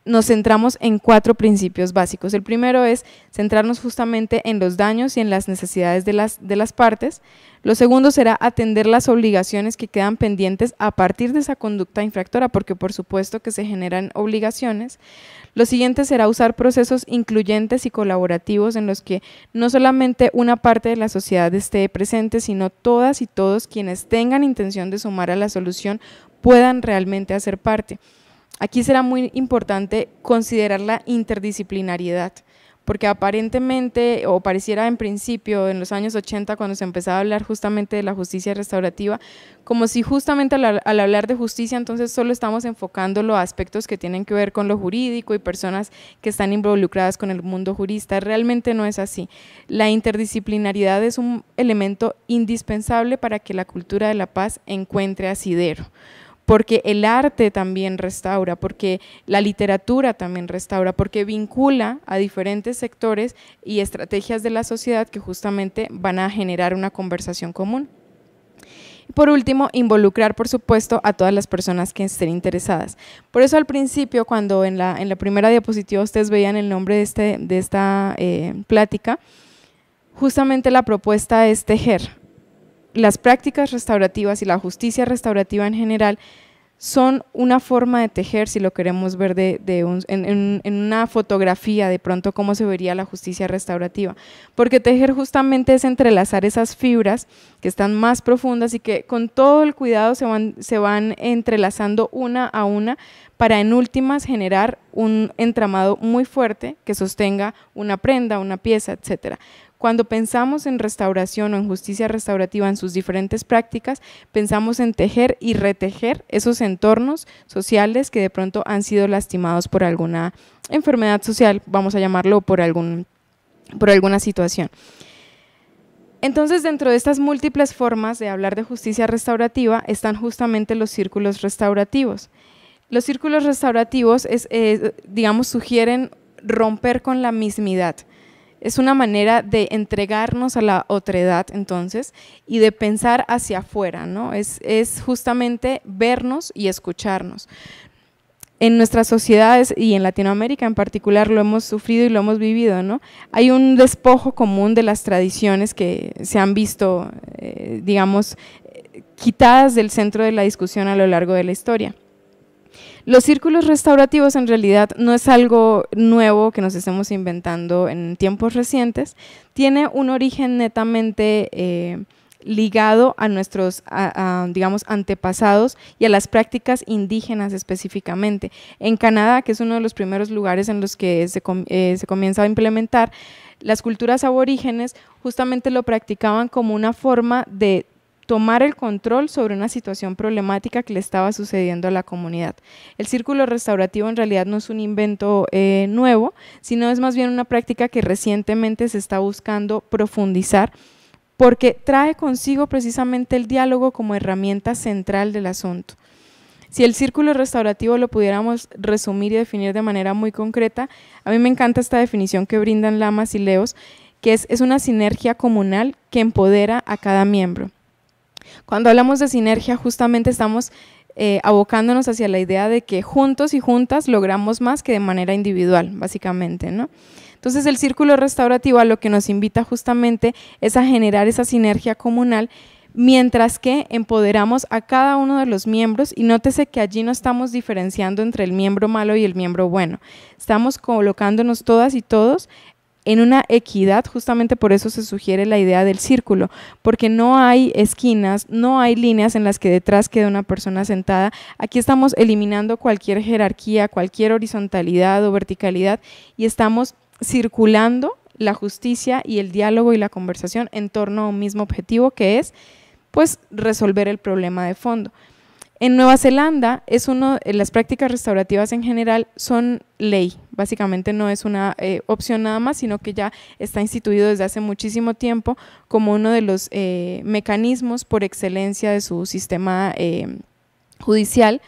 nos centramos en cuatro principios básicos. El primero es centrarnos justamente en los daños y en las necesidades de las, de las partes. Lo segundo será atender las obligaciones que quedan pendientes a partir de esa conducta infractora, porque por supuesto que se generan obligaciones. Lo siguiente será usar procesos incluyentes y colaborativos en los que no solamente una parte de la sociedad esté presente, sino todas y todos quienes tengan intención de sumar a la solución puedan realmente hacer parte. Aquí será muy importante considerar la interdisciplinariedad porque aparentemente o pareciera en principio en los años 80 cuando se empezaba a hablar justamente de la justicia restaurativa, como si justamente al, hablar de justicia entonces solo estamos enfocando los aspectos que tienen que ver con lo jurídico y personas que están involucradas con el mundo jurista. Realmente no es así. La interdisciplinaridad es un elemento indispensable para que la cultura de la paz encuentre asidero porque el arte también restaura, porque la literatura también restaura, porque vincula a diferentes sectores y estrategias de la sociedad que justamente van a generar una conversación común. Y Por último, involucrar, por supuesto, a todas las personas que estén interesadas. Por eso al principio, cuando en la, primera diapositiva ustedes veían el nombre de, este, esta eh, plática, justamente la propuesta es tejer las prácticas restaurativas y la justicia restaurativa en general son una forma de tejer, si lo queremos ver de, en, una fotografía, de pronto cómo se vería la justicia restaurativa. Porque tejer justamente es entrelazar esas fibras que están más profundas y que con todo el cuidado se van, se van entrelazando una a una para en últimas generar un entramado muy fuerte que sostenga una prenda, una pieza, etcétera. Cuando pensamos en restauración o en justicia restaurativa en sus diferentes prácticas, pensamos en tejer y retejer esos entornos sociales que de pronto han sido lastimados por alguna enfermedad social, vamos a llamarlo, por, por alguna situación. Entonces, dentro de estas múltiples formas de hablar de justicia restaurativa están justamente los círculos restaurativos. Los círculos restaurativos, eh, digamos, sugieren romper con la mismidad. Es una manera de entregarnos a la otredad entonces y de pensar hacia afuera, ¿no? Es, justamente vernos y escucharnos. En nuestras sociedades y en Latinoamérica en particular lo hemos sufrido y lo hemos vivido, ¿no? Hay un despojo común de las tradiciones que se han visto, eh, digamos, eh, quitadas del centro de la discusión a lo largo de la historia. Los círculos restaurativos en realidad no es algo nuevo que nos estemos inventando en tiempos recientes, tiene un origen netamente eh, ligado a nuestros, digamos, antepasados y a las prácticas indígenas específicamente. En Canadá, que es uno de los primeros lugares en los que se eh, comienza a implementar, las culturas aborígenes justamente lo practicaban como una forma de tomar el control sobre una situación problemática que le estaba sucediendo a la comunidad. El círculo restaurativo en realidad no es un invento eh, nuevo, sino es más bien una práctica que recientemente se está buscando profundizar porque trae consigo precisamente el diálogo como herramienta central del asunto. Si el círculo restaurativo lo pudiéramos resumir y definir de manera muy concreta, a mí me encanta esta definición que brindan Lamas y Leos, que es una sinergia comunal que empodera a cada miembro. Cuando hablamos de sinergia, justamente estamos eh, abocándonos hacia la idea de que juntos y juntas logramos más que de manera individual, básicamente, ¿no? Entonces el círculo restaurativo a lo que nos invita justamente es a generar esa sinergia comunal mientras que empoderamos a cada uno de los miembros y nótese que allí no estamos diferenciando entre el miembro malo y el miembro bueno. Estamos colocándonos todas y todos en una equidad, justamente por eso se sugiere la idea del círculo, porque no hay esquinas, no hay líneas en las que detrás quede una persona sentada. Aquí estamos eliminando cualquier jerarquía, cualquier horizontalidad o verticalidad y estamos circulando la justicia y el diálogo y la conversación en torno a un mismo objetivo que es pues resolver el problema de fondo. En Nueva Zelanda es uno las prácticas restaurativas en general son ley, Básicamente no es una eh, opción nada más, sino que ya está instituido desde hace muchísimo tiempo como uno de los eh, mecanismos por excelencia de su sistema eh, judicial.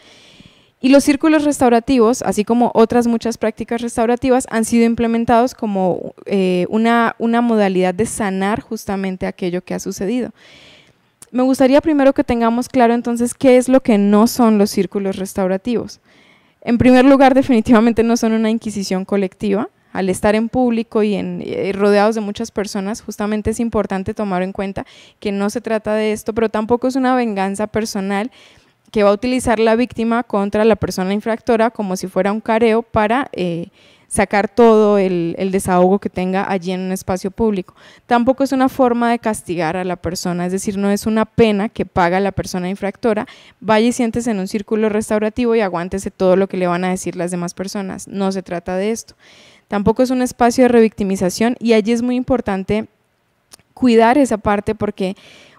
Y los círculos restaurativos, así como otras muchas prácticas restaurativas, han sido implementados como una modalidad de sanar justamente aquello que ha sucedido. Me gustaría primero que tengamos claro entonces qué es lo que no son los círculos restaurativos. En primer lugar, definitivamente no son una inquisición colectiva. Al estar en público y, en, eh, rodeados de muchas personas, justamente es importante tomar en cuenta que no se trata de esto, pero tampoco es una venganza personal que va a utilizar la víctima contra la persona infractora como si fuera un careo para... Eh, sacar todo el, desahogo que tenga allí en un espacio público. Tampoco es una forma de castigar a la persona, es decir, no es una pena que paga la persona infractora, vaya y siéntese en un círculo restaurativo y aguántese todo lo que le van a decir las demás personas. No se trata de esto. Tampoco es un espacio de revictimización y allí es muy importante cuidar esa parte porque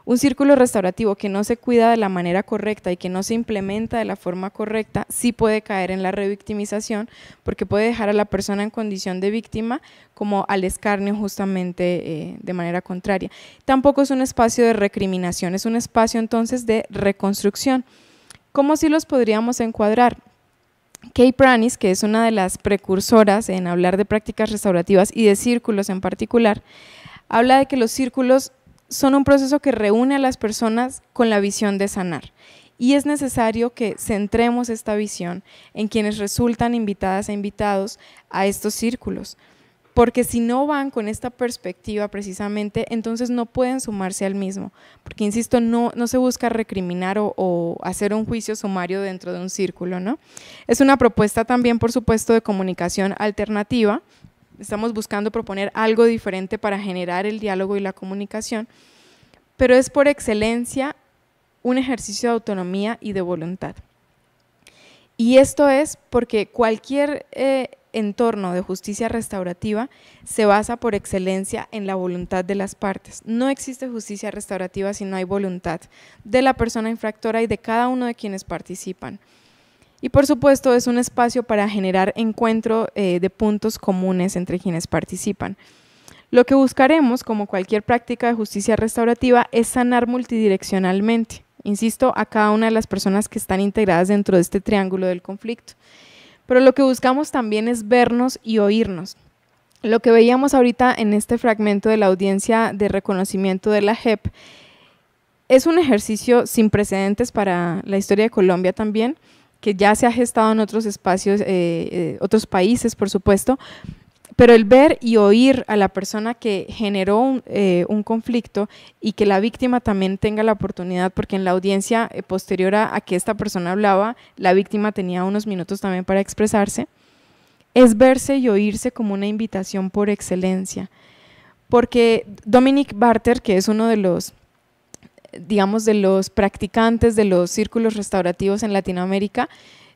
un círculo restaurativo que no se cuida de la manera correcta y que no se implementa de la forma correcta, sí puede caer en la revictimización porque puede dejar a la persona en condición de víctima como al escarnio justamente eh, de manera contraria. Tampoco es un espacio de recriminación, es un espacio entonces de reconstrucción. ¿Cómo sí los podríamos encuadrar? Kay Pranis, que es una de las precursoras en hablar de prácticas restaurativas y de círculos en particular, habla de que los círculos son un proceso que reúne a las personas con la visión de sanar. Y es necesario que centremos esta visión en quienes resultan invitadas e invitados a estos círculos, porque si no van con esta perspectiva precisamente, entonces no pueden sumarse al mismo, porque insisto, no, se busca recriminar o, hacer un juicio sumario dentro de un círculo, ¿no? Es una propuesta también, por supuesto, de comunicación alternativa, estamos buscando proponer algo diferente para generar el diálogo y la comunicación, pero es por excelencia un ejercicio de autonomía y de voluntad. Y esto es porque cualquier eh, entorno de justicia restaurativa se basa por excelencia en la voluntad de las partes. No existe justicia restaurativa si no hay voluntad de la persona infractora y de cada uno de quienes participan. Y por supuesto es un espacio para generar encuentro eh, de puntos comunes entre quienes participan. Lo que buscaremos, como cualquier práctica de justicia restaurativa, es sanar multidireccionalmente, insisto, a cada una de las personas que están integradas dentro de este triángulo del conflicto. Pero lo que buscamos también es vernos y oírnos. Lo que veíamos ahorita en este fragmento de la audiencia de reconocimiento de la JEP es un ejercicio sin precedentes para la historia de Colombia también, que ya se ha gestado en otros espacios, eh, eh, otros países, por supuesto, pero el ver y oír a la persona que generó un, eh, conflicto y que la víctima también tenga la oportunidad, porque en la audiencia posterior a, a, que esta persona hablaba, la víctima tenía unos minutos también para expresarse, es verse y oírse como una invitación por excelencia. Porque Dominic Barter, que es uno de los digamos, de los practicantes de los círculos restaurativos en Latinoamérica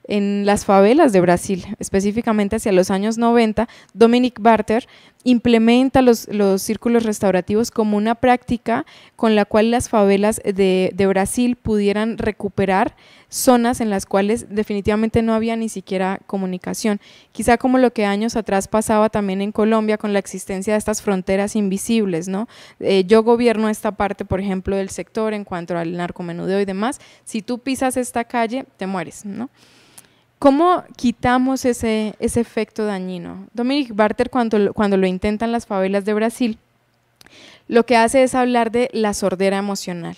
en las favelas de Brasil, específicamente hacia los años 90, Dominic Barter implementa los, círculos restaurativos como una práctica con la cual las favelas de, Brasil pudieran recuperar zonas en las cuales definitivamente no había ni siquiera comunicación. Quizá como lo que años atrás pasaba también en Colombia con la existencia de estas fronteras invisibles, ¿no? Eh, yo gobierno esta parte, por ejemplo, del sector en cuanto al narcomenudeo y demás. Si tú pisas esta calle, te mueres, ¿no? ¿Cómo quitamos ese, efecto dañino? Dominic Barter, cuando, cuando lo intentan las favelas de Brasil, lo que hace es hablar de la sordera emocional.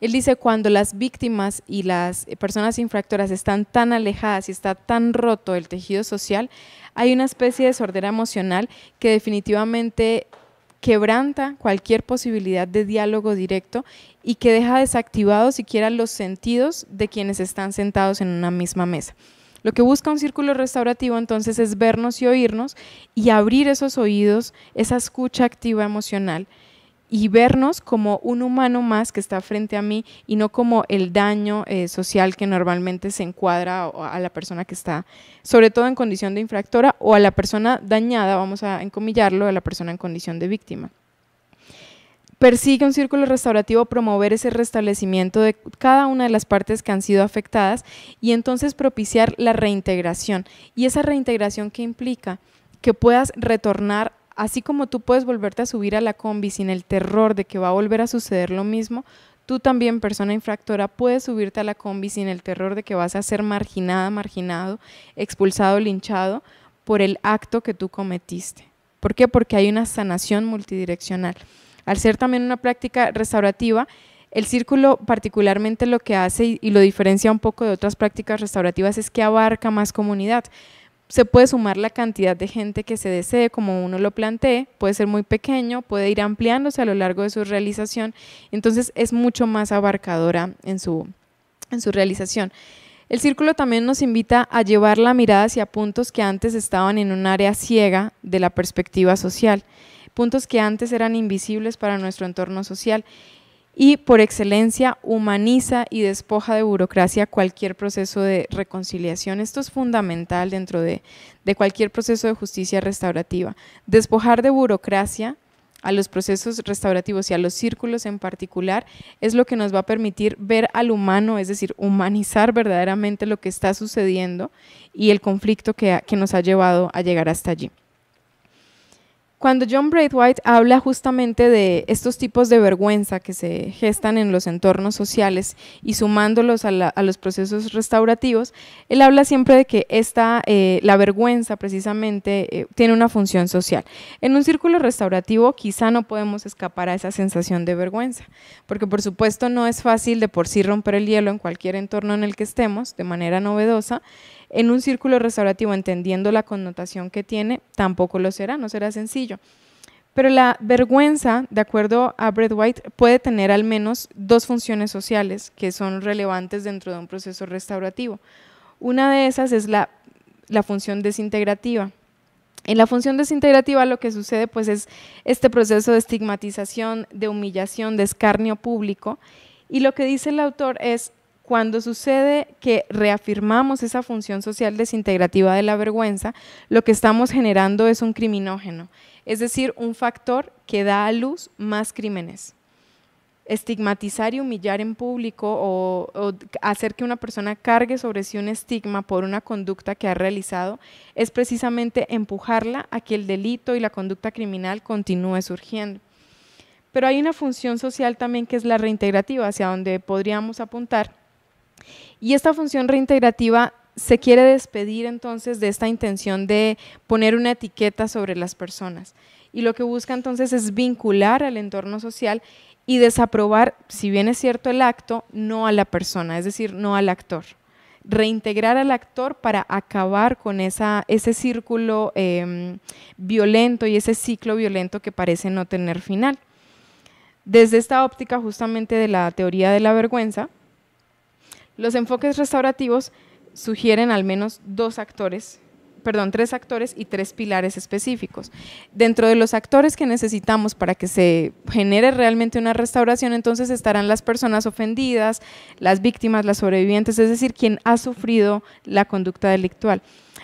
Él dice, cuando las víctimas y las personas infractoras están tan alejadas y está tan roto el tejido social, hay una especie de sordera emocional que definitivamente quebranta cualquier posibilidad de diálogo directo y que deja desactivados siquiera los sentidos de quienes están sentados en una misma mesa. Lo que busca un círculo restaurativo entonces es vernos y oírnos y abrir esos oídos, esa escucha activa emocional y vernos como un humano más que está frente a mí y no como el daño eh, social que normalmente se encuadra a, la persona que está, sobre todo en condición de infractora o a la persona dañada, vamos a encomillarlo, a la persona en condición de víctima persigue un círculo restaurativo promover ese restablecimiento de cada una de las partes que han sido afectadas y entonces propiciar la reintegración. Y esa reintegración que implica que puedas retornar, así como tú puedes volverte a subir a la combi sin el terror de que va a volver a suceder lo mismo, tú también, persona infractora, puedes subirte a la combi sin el terror de que vas a ser marginada, marginado, expulsado, linchado por el acto que tú cometiste. ¿Por qué? Porque hay una sanación multidireccional. Al ser también una práctica restaurativa, el círculo particularmente lo que hace y, lo diferencia un poco de otras prácticas restaurativas es que abarca más comunidad. Se puede sumar la cantidad de gente que se desee, como uno lo plantee, puede ser muy pequeño, puede ir ampliándose a lo largo de su realización, entonces es mucho más abarcadora en su, en su realización. El círculo también nos invita a llevar la mirada hacia puntos que antes estaban en un área ciega de la perspectiva social puntos que antes eran invisibles para nuestro entorno social y por excelencia humaniza y despoja de burocracia cualquier proceso de reconciliación. Esto es fundamental dentro de, cualquier proceso de justicia restaurativa. Despojar de burocracia a los procesos restaurativos y a los círculos en particular es lo que nos va a permitir ver al humano, es decir, humanizar verdaderamente lo que está sucediendo y el conflicto que nos ha llevado a llegar hasta allí. Cuando John Braithwaite habla justamente de estos tipos de vergüenza que se gestan en los entornos sociales y sumándolos a, los procesos restaurativos, él habla siempre de que esta, eh, la vergüenza precisamente eh, tiene una función social. En un círculo restaurativo quizá no podemos escapar a esa sensación de vergüenza, porque por supuesto no es fácil de por sí romper el hielo en cualquier entorno en el que estemos de manera novedosa en un círculo restaurativo, entendiendo la connotación que tiene, tampoco lo será, no será sencillo. Pero la vergüenza, de acuerdo a Brett White, puede tener al menos dos funciones sociales que son relevantes dentro de un proceso restaurativo. Una de esas es la, la función desintegrativa. En la función desintegrativa lo que sucede pues es este proceso de estigmatización, de humillación, de escarnio público. Y lo que dice el autor es, cuando sucede que reafirmamos esa función social desintegrativa de la vergüenza, lo que estamos generando es un criminógeno, es decir, un factor que da a luz más crímenes. Estigmatizar y humillar en público o, hacer que una persona cargue sobre sí un estigma por una conducta que ha realizado es precisamente empujarla a que el delito y la conducta criminal continúe surgiendo pero hay una función social también que es la reintegrativa, hacia donde podríamos apuntar, y esta función reintegrativa se quiere despedir entonces de esta intención de poner una etiqueta sobre las personas. Y lo que busca entonces es vincular al entorno social y desaprobar, si bien es cierto el acto, no a la persona, es decir, no al actor. Reintegrar al actor para acabar con esa, ese círculo em, violento y ese ciclo violento que parece no tener final. Desde esta óptica justamente de la teoría de la vergüenza, los enfoques restaurativos sugieren al menos dos actores, perdón, tres actores y tres pilares específicos. Dentro de los actores que necesitamos para que se genere realmente una restauración, entonces estarán las personas ofendidas, las víctimas, las sobrevivientes, es decir, quien ha sufrido la conducta delictual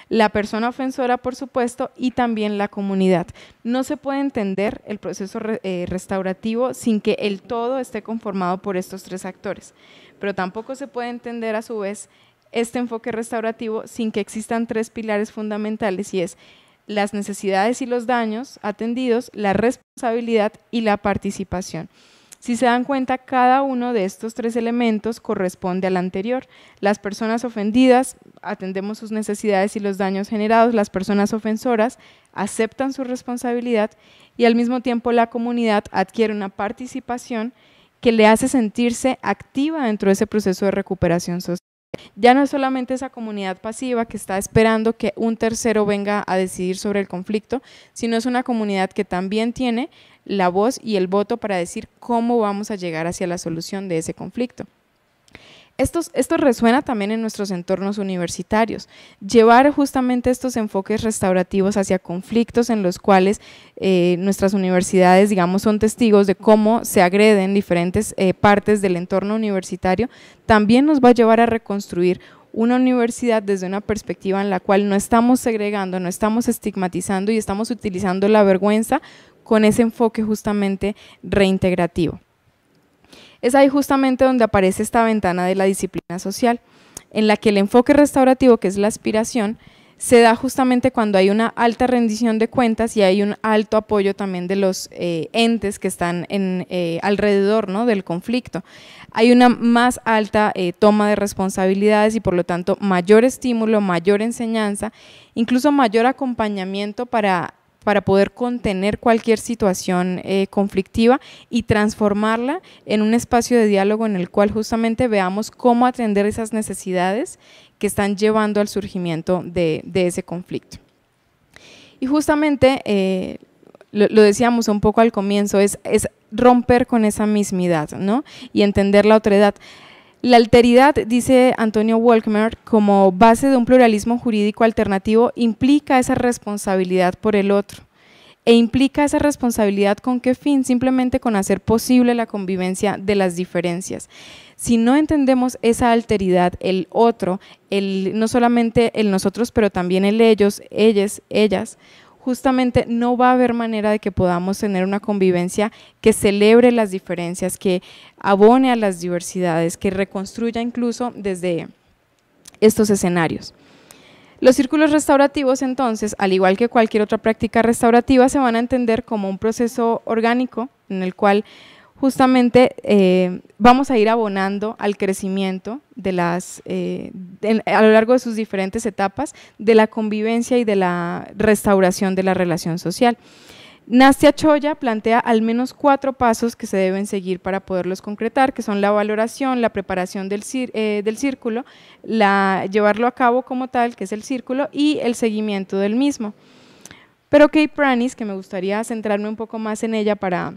la persona ofensora, por supuesto, y también la comunidad. No se puede entender el proceso eh, restaurativo sin que el todo esté conformado por estos tres actores pero tampoco se puede entender a su vez este enfoque restaurativo sin que existan tres pilares fundamentales y es las necesidades y los daños atendidos, la responsabilidad y la participación. Si se dan cuenta, cada uno de estos tres elementos corresponde al anterior. Las personas ofendidas atendemos sus necesidades y los daños generados, las personas ofensoras aceptan su responsabilidad y al mismo tiempo la comunidad adquiere una participación que le hace sentirse activa dentro de ese proceso de recuperación social. Ya no es solamente esa comunidad pasiva que está esperando que un tercero venga a decidir sobre el conflicto, sino es una comunidad que también tiene la voz y el voto para decir cómo vamos a llegar hacia la solución de ese conflicto esto resuena también en nuestros entornos universitarios. Llevar justamente estos enfoques restaurativos hacia conflictos en los cuales eh, nuestras universidades, digamos, son testigos de cómo se agreden diferentes eh, partes del entorno universitario, también nos va a llevar a reconstruir una universidad desde una perspectiva en la cual no estamos segregando, no estamos estigmatizando y estamos utilizando la vergüenza con ese enfoque justamente reintegrativo. Es ahí justamente donde aparece esta ventana de la disciplina social, en la que el enfoque restaurativo, que es la aspiración, se da justamente cuando hay una alta rendición de cuentas y hay un alto apoyo también de los eh, entes que están en, eh, alrededor ¿no? del conflicto. Hay una más alta eh, toma de responsabilidades y por lo tanto mayor estímulo, mayor enseñanza, incluso mayor acompañamiento para para poder contener cualquier situación eh, conflictiva y transformarla en un espacio de diálogo en el cual justamente veamos cómo atender esas necesidades que están llevando al surgimiento de, ese conflicto. Y justamente, eh, lo, decíamos un poco al comienzo, es, romper con esa mismidad ¿no? y entender la otra edad la alteridad, dice Antonio Wolkmer, como base de un pluralismo jurídico alternativo, implica esa responsabilidad por el otro e implica esa responsabilidad con qué fin, simplemente con hacer posible la convivencia de las diferencias. Si no entendemos esa alteridad, el otro, no solamente el nosotros, pero también el ellos, ellas, ellas, justamente no va a haber manera de que podamos tener una convivencia que celebre las diferencias, que abone a las diversidades, que reconstruya incluso desde estos escenarios. Los círculos restaurativos, entonces, al igual que cualquier otra práctica restaurativa, se van a entender como un proceso orgánico en el cual justamente eh, vamos a ir abonando al crecimiento eh, a lo largo de sus diferentes etapas de la convivencia y de la restauración de la relación social. Nastia Choya plantea al menos cuatro pasos que se deben seguir para poderlos concretar, que son la valoración, la preparación del, eh, círculo, la, llevarlo a cabo como tal, que es el círculo, y el seguimiento del mismo. Pero Kate Pranis, que me gustaría centrarme un poco más en ella para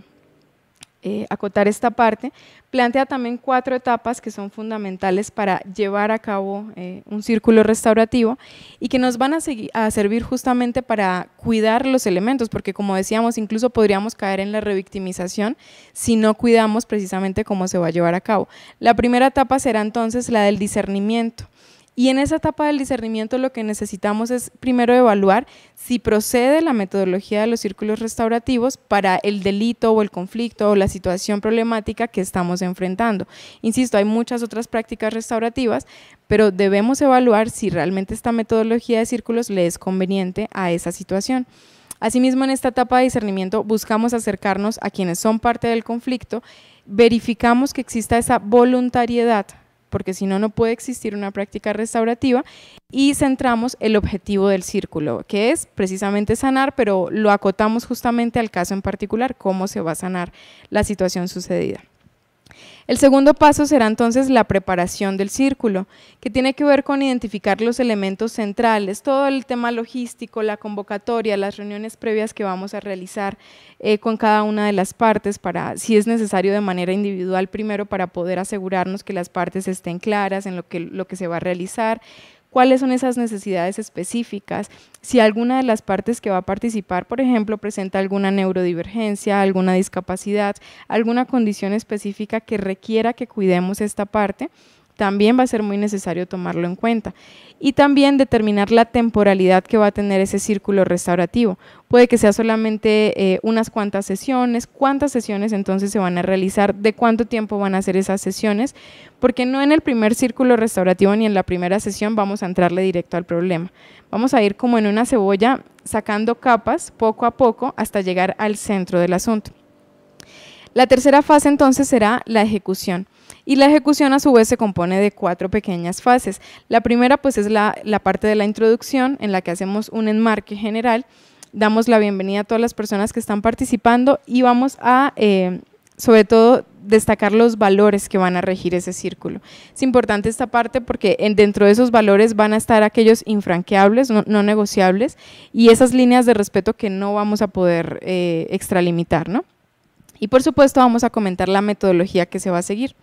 eh, acotar esta parte, plantea también cuatro etapas que son fundamentales para llevar a cabo eh, un círculo restaurativo y que nos van a, servir justamente para cuidar los elementos, porque como decíamos, incluso podríamos caer en la revictimización si no cuidamos precisamente cómo se va a llevar a cabo. La primera etapa será entonces la del discernimiento. Y en esa etapa del discernimiento lo que necesitamos es primero evaluar si procede la metodología de los círculos restaurativos para el delito o el conflicto o la situación problemática que estamos enfrentando. Insisto, hay muchas otras prácticas restaurativas, pero debemos evaluar si realmente esta metodología de círculos le es conveniente a esa situación. Asimismo, en esta etapa de discernimiento buscamos acercarnos a quienes son parte del conflicto, verificamos que exista esa voluntariedad porque si no, no puede existir una práctica restaurativa, y centramos el objetivo del círculo, que es precisamente sanar, pero lo acotamos justamente al caso en particular, cómo se va a sanar la situación sucedida. El segundo paso será entonces la preparación del círculo, que tiene que ver con identificar los elementos centrales, todo el tema logístico, la convocatoria, las reuniones previas que vamos a realizar eh, con cada una de las partes, para, si es necesario de manera individual primero para poder asegurarnos que las partes estén claras en lo que, lo que se va a realizar, cuáles son esas necesidades específicas, si alguna de las partes que va a participar, por ejemplo, presenta alguna neurodivergencia, alguna discapacidad, alguna condición específica que requiera que cuidemos esta parte también va a ser muy necesario tomarlo en cuenta. Y también determinar la temporalidad que va a tener ese círculo restaurativo. Puede que sea solamente eh, unas cuantas sesiones, cuántas sesiones entonces se van a realizar, de cuánto tiempo van a ser esas sesiones, porque no en el primer círculo restaurativo ni en la primera sesión vamos a entrarle directo al problema. Vamos a ir como en una cebolla sacando capas poco a poco hasta llegar al centro del asunto. La tercera fase entonces será la ejecución. Y la ejecución a su vez se compone de cuatro pequeñas fases. La primera pues es la, parte de la introducción en la que hacemos un enmarque general, damos la bienvenida a todas las personas que están participando y vamos a eh, sobre todo destacar los valores que van a regir ese círculo. Es importante esta parte porque eh, dentro de esos valores van a estar aquellos infranqueables, no, negociables, y esas líneas de respeto que no vamos a poder eh, extralimitar, ¿no? Y por supuesto vamos a comentar la metodología que se va a seguir.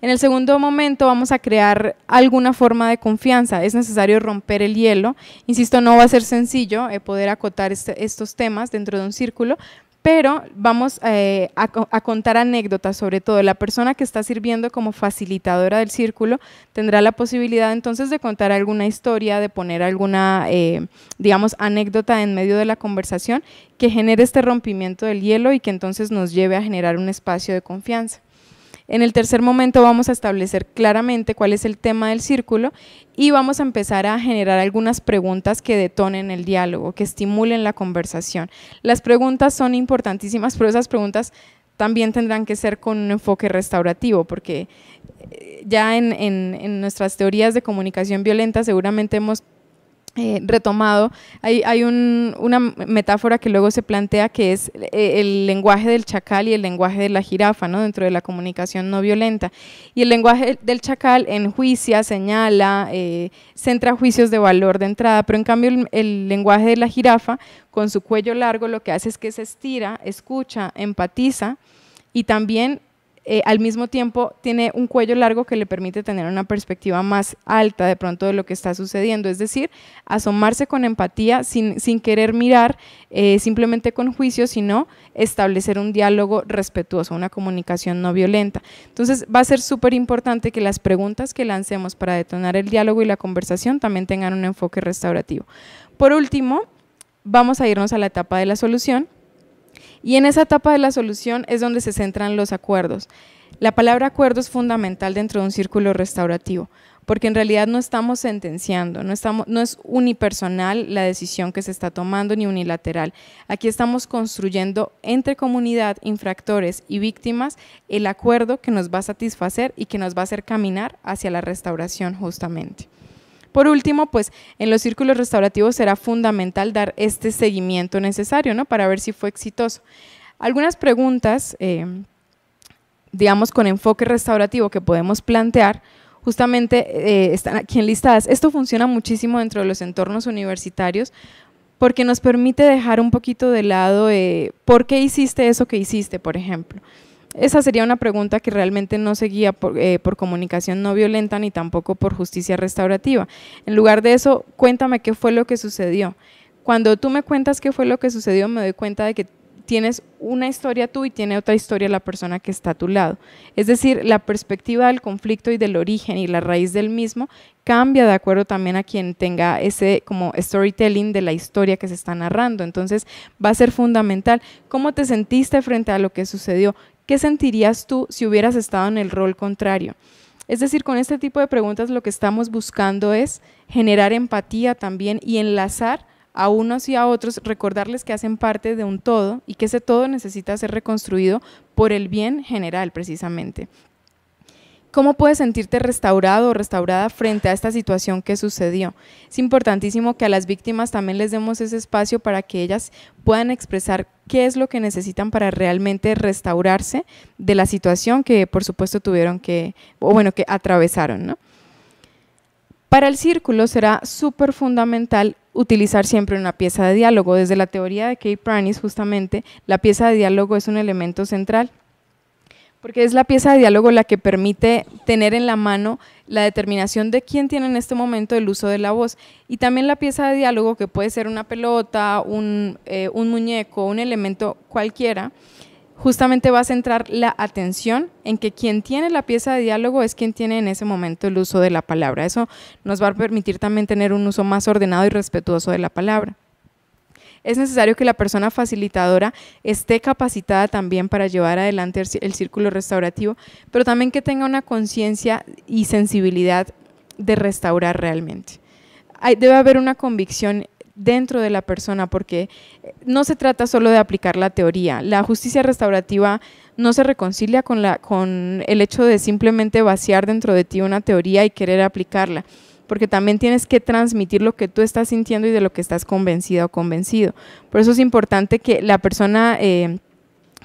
En el segundo momento vamos a crear alguna forma de confianza. Es necesario romper el hielo. Insisto, no va a ser sencillo eh, poder acotar este, estos temas dentro de un círculo, pero vamos eh, a, contar anécdotas sobre todo. La persona que está sirviendo como facilitadora del círculo tendrá la posibilidad entonces de contar alguna historia, de poner alguna, eh, digamos, anécdota en medio de la conversación que genere este rompimiento del hielo y que entonces nos lleve a generar un espacio de confianza. En el tercer momento vamos a establecer claramente cuál es el tema del círculo y vamos a empezar a generar algunas preguntas que detonen el diálogo, que estimulen la conversación. Las preguntas son importantísimas, pero esas preguntas también tendrán que ser con un enfoque restaurativo, porque eh, ya en, en nuestras teorías de comunicación violenta seguramente hemos eh, retomado, hay, hay una metáfora que luego se plantea que es eh, el, lenguaje del chacal y el lenguaje de la jirafa, ¿no? dentro de la comunicación no violenta. Y el lenguaje del chacal enjuicia, señala, eh, centra juicios de valor de entrada, pero en cambio el lenguaje de la jirafa, con su cuello largo, lo que hace es que se estira, escucha, empatiza y también eh, al mismo tiempo tiene un cuello largo que le permite tener una perspectiva más alta de pronto de lo que está sucediendo, es decir, asomarse con empatía sin, querer mirar eh, simplemente con juicio, sino establecer un diálogo respetuoso, una comunicación no violenta. Entonces va a ser súper importante que las preguntas que lancemos para detonar el diálogo y la conversación también tengan un enfoque restaurativo. Por último, vamos a irnos a la etapa de la solución y en esa etapa de la solución es donde se centran los acuerdos. La palabra acuerdo es fundamental dentro de un círculo restaurativo, porque en realidad no estamos sentenciando, no, no es unipersonal la decisión que se está tomando ni unilateral. Aquí estamos construyendo entre comunidad, infractores y víctimas el acuerdo que nos va a satisfacer y que nos va a hacer caminar hacia la restauración justamente. Por último, pues en los círculos restaurativos será fundamental dar este seguimiento necesario, ¿no? Para ver si fue exitoso. Algunas preguntas, eh, digamos, con enfoque restaurativo que podemos plantear, justamente eh, están aquí listadas. Esto funciona muchísimo dentro de los entornos universitarios porque nos permite dejar un poquito de lado eh, por qué hiciste eso que hiciste, por ejemplo. Esa sería una pregunta que realmente no se guía eh, por, comunicación no violenta ni tampoco por justicia restaurativa. En lugar de eso, cuéntame qué fue lo que sucedió. Cuando tú me cuentas qué fue lo que sucedió, me doy cuenta de que tienes una historia tú y tiene otra historia la persona que está a tu lado. Es decir, la perspectiva del conflicto y del origen y la raíz del mismo cambia de acuerdo también a quien tenga ese como storytelling de la historia que se está narrando. Entonces va a ser fundamental cómo te sentiste frente a lo que sucedió, ¿Qué sentirías tú si hubieras estado en el rol contrario? Es decir, con este tipo de preguntas lo que estamos buscando es generar empatía también y enlazar a unos y a otros, recordarles que hacen parte de un todo y que ese todo necesita ser reconstruido por el bien general precisamente. ¿Cómo puedes sentirte restaurado o restaurada frente a esta situación que sucedió? Es importantísimo que a las víctimas también les demos ese espacio para que ellas puedan expresar qué es lo que necesitan para realmente restaurarse de la situación que por supuesto tuvieron que, o bueno, que atravesaron, Para el círculo será súper fundamental utilizar siempre una pieza de diálogo. Desde la teoría de Kate Pranis, justamente, la pieza de diálogo es un elemento central. Porque es la pieza de diálogo la que permite tener en la mano la determinación de quién tiene en este momento el uso de la voz. Y también la pieza de diálogo, que puede ser una pelota, eh, un, muñeco, un elemento cualquiera, justamente va a centrar la atención en que quien tiene la pieza de diálogo es quien tiene en ese momento el uso de la palabra. Eso nos va a permitir también tener un uso más ordenado y respetuoso de la palabra es necesario que la persona facilitadora esté capacitada también para llevar adelante el círculo restaurativo, pero también que tenga una conciencia y sensibilidad de restaurar realmente. Hay, debe haber una convicción dentro de la persona, porque eh, no se trata solo de aplicar la teoría. La justicia restaurativa no se reconcilia con el hecho de simplemente vaciar dentro de ti una teoría y querer aplicarla porque también tienes que transmitir lo que tú estás sintiendo y de lo que estás convencido o convencido. Por eso es importante que la persona... Eh,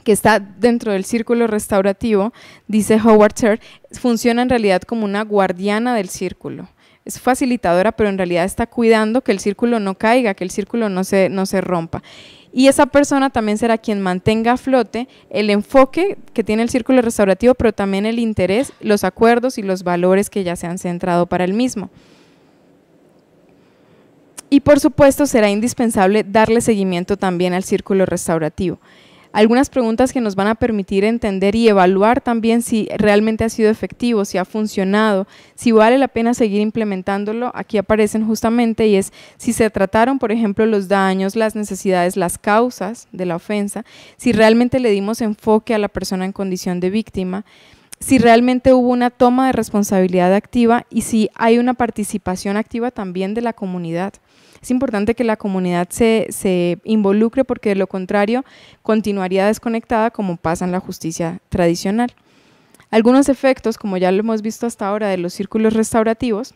que está dentro del círculo restaurativo, dice Howard Sher, funciona en realidad como una guardiana del círculo. Es facilitadora, pero en realidad está cuidando que el círculo no caiga, que el círculo no se, no se rompa. Y esa persona también será quien mantenga a flote el enfoque que tiene el círculo restaurativo, pero también el interés, los acuerdos y los valores que ya se han centrado para el mismo. Y por supuesto será indispensable darle seguimiento también al círculo restaurativo. Algunas preguntas que nos van a permitir entender y evaluar también si realmente ha sido efectivo, si ha funcionado, si vale la pena seguir implementándolo. Aquí aparecen justamente y es si se trataron, por ejemplo, los daños, las necesidades, las causas de la ofensa, si realmente le dimos enfoque a la persona en condición de víctima si realmente hubo una toma de responsabilidad activa y si hay una participación activa también de la comunidad es importante que la comunidad se, involucre porque de lo contrario continuaría desconectada como pasa en la justicia tradicional. Algunos efectos, como ya lo hemos visto hasta ahora, de los círculos restaurativos,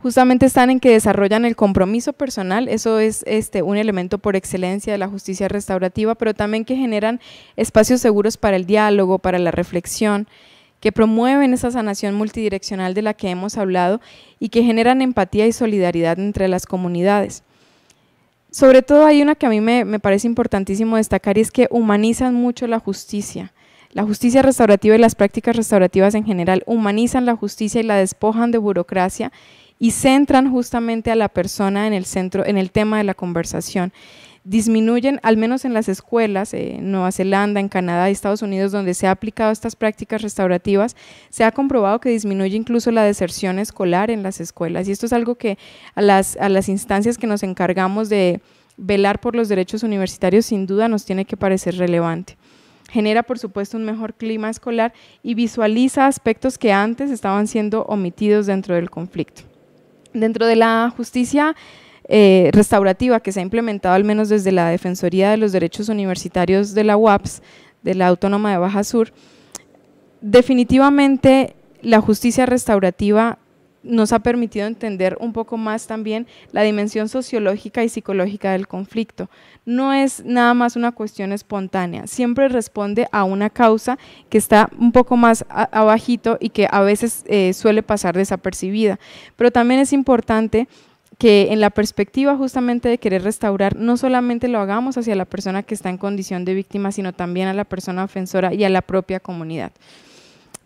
justamente están en que desarrollan el compromiso personal, eso es este, un elemento por excelencia de la justicia restaurativa, pero también que generan espacios seguros para el diálogo, para la reflexión, que promueven esa sanación multidireccional de la que hemos hablado y que generan empatía y solidaridad entre las comunidades. Sobre todo hay una que a mí me, parece importantísimo destacar y es que humanizan mucho la justicia. La justicia restaurativa y las prácticas restaurativas en general humanizan la justicia y la despojan de burocracia y centran justamente a la persona en el centro, en el tema de la conversación disminuyen, al menos en las escuelas, eh, en Nueva Zelanda, en Canadá y Estados Unidos, donde se ha aplicado estas prácticas restaurativas, se ha comprobado que disminuye incluso la deserción escolar en las escuelas. Y esto es algo que a las, a las instancias que nos encargamos de velar por los derechos universitarios sin duda nos tiene que parecer relevante genera por supuesto un mejor clima escolar y visualiza aspectos que antes estaban siendo omitidos dentro del conflicto. Dentro de la justicia eh, restaurativa que se ha implementado al menos desde la Defensoría de los Derechos Universitarios de la UAPS, de la Autónoma de Baja Sur, definitivamente la justicia restaurativa nos ha permitido entender un poco más también la dimensión sociológica y psicológica del conflicto. No es nada más una cuestión espontánea, siempre responde a una causa que está un poco más abajito y que a veces eh, suele pasar desapercibida. Pero también es importante que en la perspectiva justamente de querer restaurar, no solamente lo hagamos hacia la persona que está en condición de víctima, sino también a la persona ofensora y a la propia comunidad.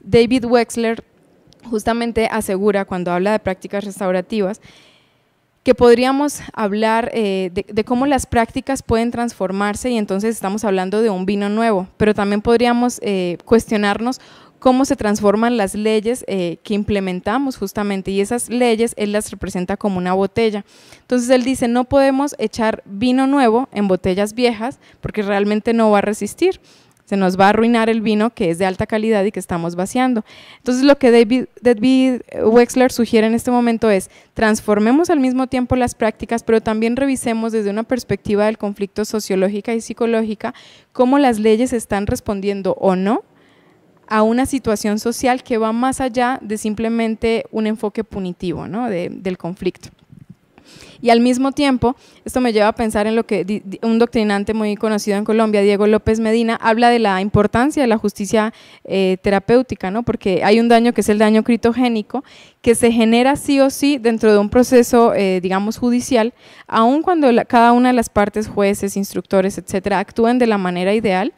David Wexler justamente asegura cuando habla de prácticas restaurativas que podríamos hablar eh, de, cómo las prácticas pueden transformarse y entonces estamos hablando de un vino nuevo, pero también podríamos eh, cuestionarnos cómo se transforman las leyes eh, que implementamos justamente y esas leyes él las representa como una botella. Entonces él dice, no podemos echar vino nuevo en botellas viejas porque realmente no va a resistir. Se nos va a arruinar el vino que es de alta calidad y que estamos vaciando. Entonces lo que David, David Wexler sugiere en este momento es transformemos al mismo tiempo las prácticas, pero también revisemos desde una perspectiva del conflicto sociológica y psicológica cómo las leyes están respondiendo o no a una situación social que va más allá de simplemente un enfoque punitivo del conflicto. Y al mismo tiempo, esto me lleva a pensar en lo que un doctrinante muy conocido en Colombia, Diego López Medina, habla de la importancia de la justicia eh, terapéutica, ¿no? porque hay un daño que es el daño critogénico, que se genera sí o sí dentro de un proceso, eh, digamos, judicial, aun cuando cada una de las partes, jueces, instructores, etcétera, actúen de la manera ideal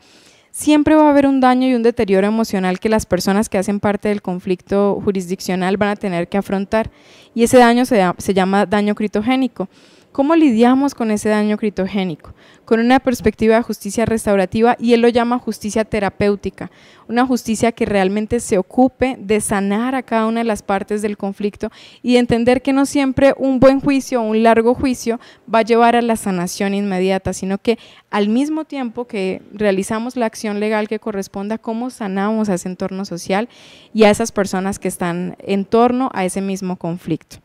siempre va a haber un daño y un deterioro emocional que las personas que hacen parte del conflicto jurisdiccional van a tener que afrontar y ese daño se, llama daño critogénico. ¿Cómo lidiamos con ese daño critogénico? Con una perspectiva de justicia restaurativa y él lo llama justicia terapéutica, una justicia que realmente se ocupe de sanar a cada una de las partes del conflicto y entender que no siempre un buen juicio, o un largo juicio va a llevar a la sanación inmediata, sino que al mismo tiempo que realizamos la acción legal que corresponda, cómo sanamos a ese entorno social y a esas personas que están en torno a ese mismo conflicto.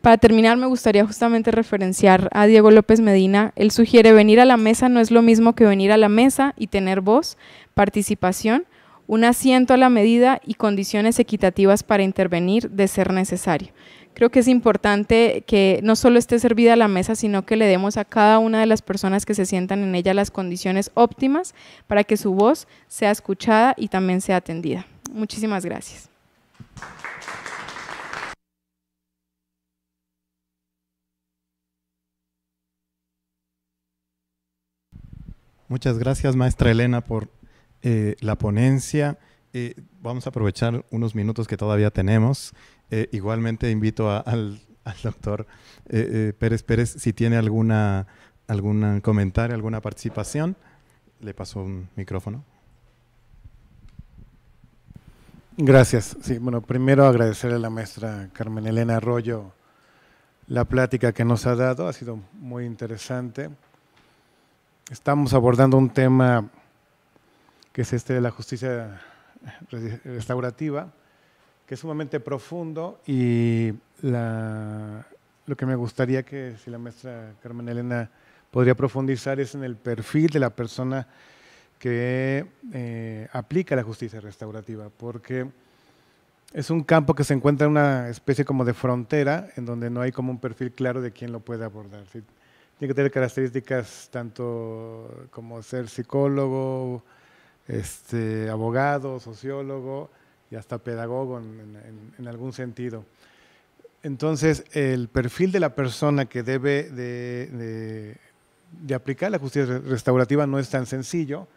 Para terminar, me gustaría justamente referenciar a Diego López Medina. Él sugiere venir a la mesa no es lo mismo que venir a la mesa y tener voz, participación, un asiento a la medida y condiciones equitativas para intervenir de ser necesario. Creo que es importante que no solo esté servida la mesa, sino que le demos a cada una de las personas que se sientan en ella las condiciones óptimas para que su voz sea escuchada y también sea atendida. Muchísimas gracias. Muchas gracias, maestra Elena, por eh, la ponencia. Eh, vamos a aprovechar unos minutos que todavía tenemos. Eh, igualmente invito al, doctor Pérez Pérez si tiene alguna, algún comentario, alguna participación. Le paso un micrófono. Gracias. Sí, bueno, primero agradecerle a la maestra Carmen Elena Arroyo la plática que nos ha dado. Ha sido muy interesante estamos abordando un tema que es este de la justicia restaurativa, que es sumamente profundo y lo que me gustaría que si la maestra Carmen Elena podría profundizar es en el perfil de la persona que eh, aplica la justicia restaurativa, porque es un campo que se encuentra en una especie como de frontera, en donde no hay como un perfil claro de quién lo puede abordar tiene que tener características tanto como ser psicólogo, este, abogado, sociólogo y hasta pedagogo en, algún sentido. Entonces, el perfil de la persona que debe de, de, aplicar la justicia restaurativa no es tan sencillo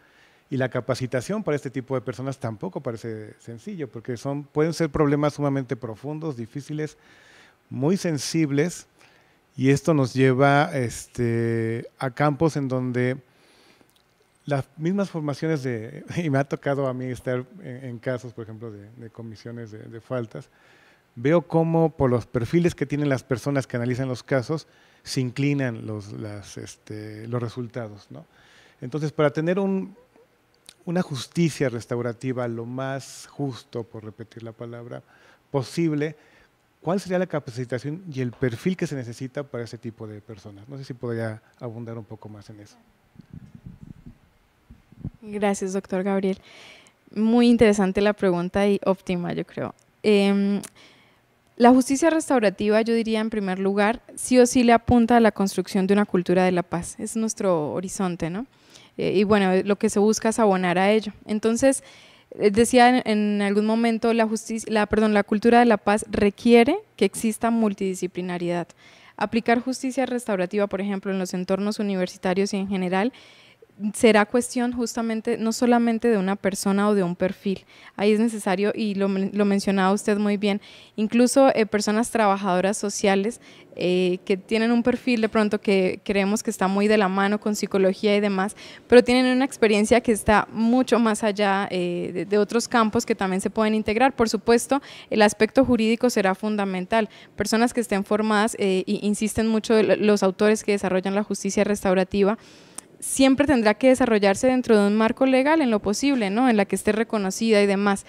y la capacitación para este tipo de personas tampoco parece sencillo, porque son, pueden ser problemas sumamente profundos, difíciles, muy sensibles y esto nos lleva este, a campos en donde las mismas formaciones de, y me ha tocado a mí estar en, casos, por ejemplo, de, comisiones de, faltas, veo cómo por los perfiles que tienen las personas que analizan los casos, se inclinan los, este, los resultados. Entonces, para tener una justicia restaurativa lo más justo, por repetir la palabra, posible, ¿Cuál sería la capacitación y el perfil que se necesita para ese tipo de personas? No sé si podría abundar un poco más en eso. Gracias, doctor Gabriel. Muy interesante la pregunta y óptima, yo creo. Em, la justicia restaurativa, yo diría en primer lugar, sí o sí le apunta a la construcción de una cultura de la paz. Es nuestro horizonte, ¿no? Eh, y bueno, lo que se busca es abonar a ello. Entonces, eh, decía en, algún momento, la, justicia, la, perdón, la cultura de la paz requiere que exista multidisciplinariedad. Aplicar justicia restaurativa, por ejemplo, en los entornos universitarios y en general, será cuestión justamente no solamente de una persona o de un perfil. Ahí es necesario, y lo, lo mencionaba usted muy bien, incluso eh, personas trabajadoras sociales eh, que tienen un perfil de pronto que creemos que está muy de la mano con psicología y demás, pero tienen una experiencia que está mucho más allá eh, de, de, otros campos que también se pueden integrar. Por supuesto, el aspecto jurídico será fundamental. Personas que estén formadas, e insisten mucho los autores que desarrollan la justicia restaurativa, siempre tendrá que desarrollarse dentro de un marco legal en lo posible, ¿no? En la que esté reconocida y demás.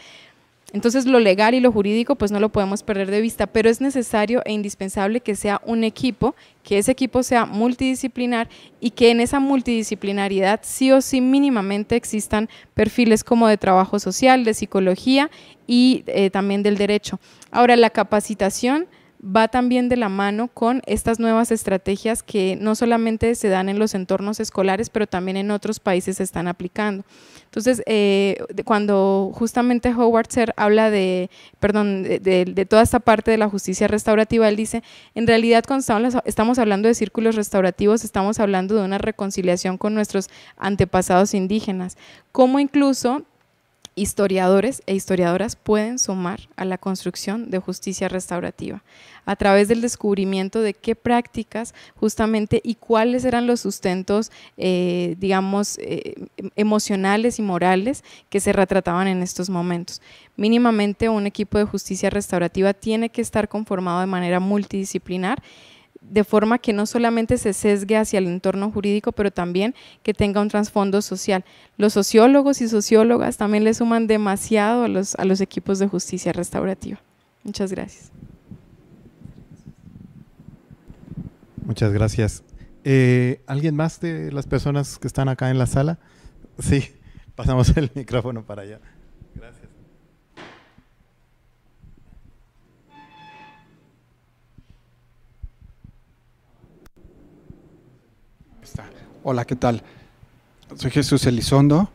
Entonces lo legal y lo jurídico pues no lo podemos perder de vista, pero es necesario e indispensable que sea un equipo, que ese equipo sea multidisciplinar y que en esa multidisciplinaridad sí o sí mínimamente existan perfiles como de trabajo social, de psicología y eh, también del derecho. Ahora la capacitación va también de la mano con estas nuevas estrategias que no solamente se dan en los entornos escolares, pero también en otros países se están aplicando. Entonces, eh, cuando justamente Howard Ser habla de, perdón, de, toda esta parte de la justicia restaurativa, él dice, en realidad cuando estamos hablando de círculos restaurativos, estamos hablando de una reconciliación con nuestros antepasados indígenas, como incluso historiadores e historiadoras pueden sumar a la construcción de justicia restaurativa a través del descubrimiento de qué prácticas justamente y cuáles eran los sustentos, eh, digamos, eh, em, emocionales y morales que se retrataban en estos momentos. Mínimamente un equipo de justicia restaurativa tiene que estar conformado de manera multidisciplinar de forma que no solamente se sesgue hacia el entorno jurídico, pero también que tenga un trasfondo social. Los sociólogos y sociólogas también le suman demasiado a los, a los equipos de justicia restaurativa. Muchas gracias. Muchas gracias. Eh, ¿Alguien más de las personas que están acá en la sala? Sí, pasamos el micrófono para allá. Hola, ¿qué tal? Soy Jesús Elizondo,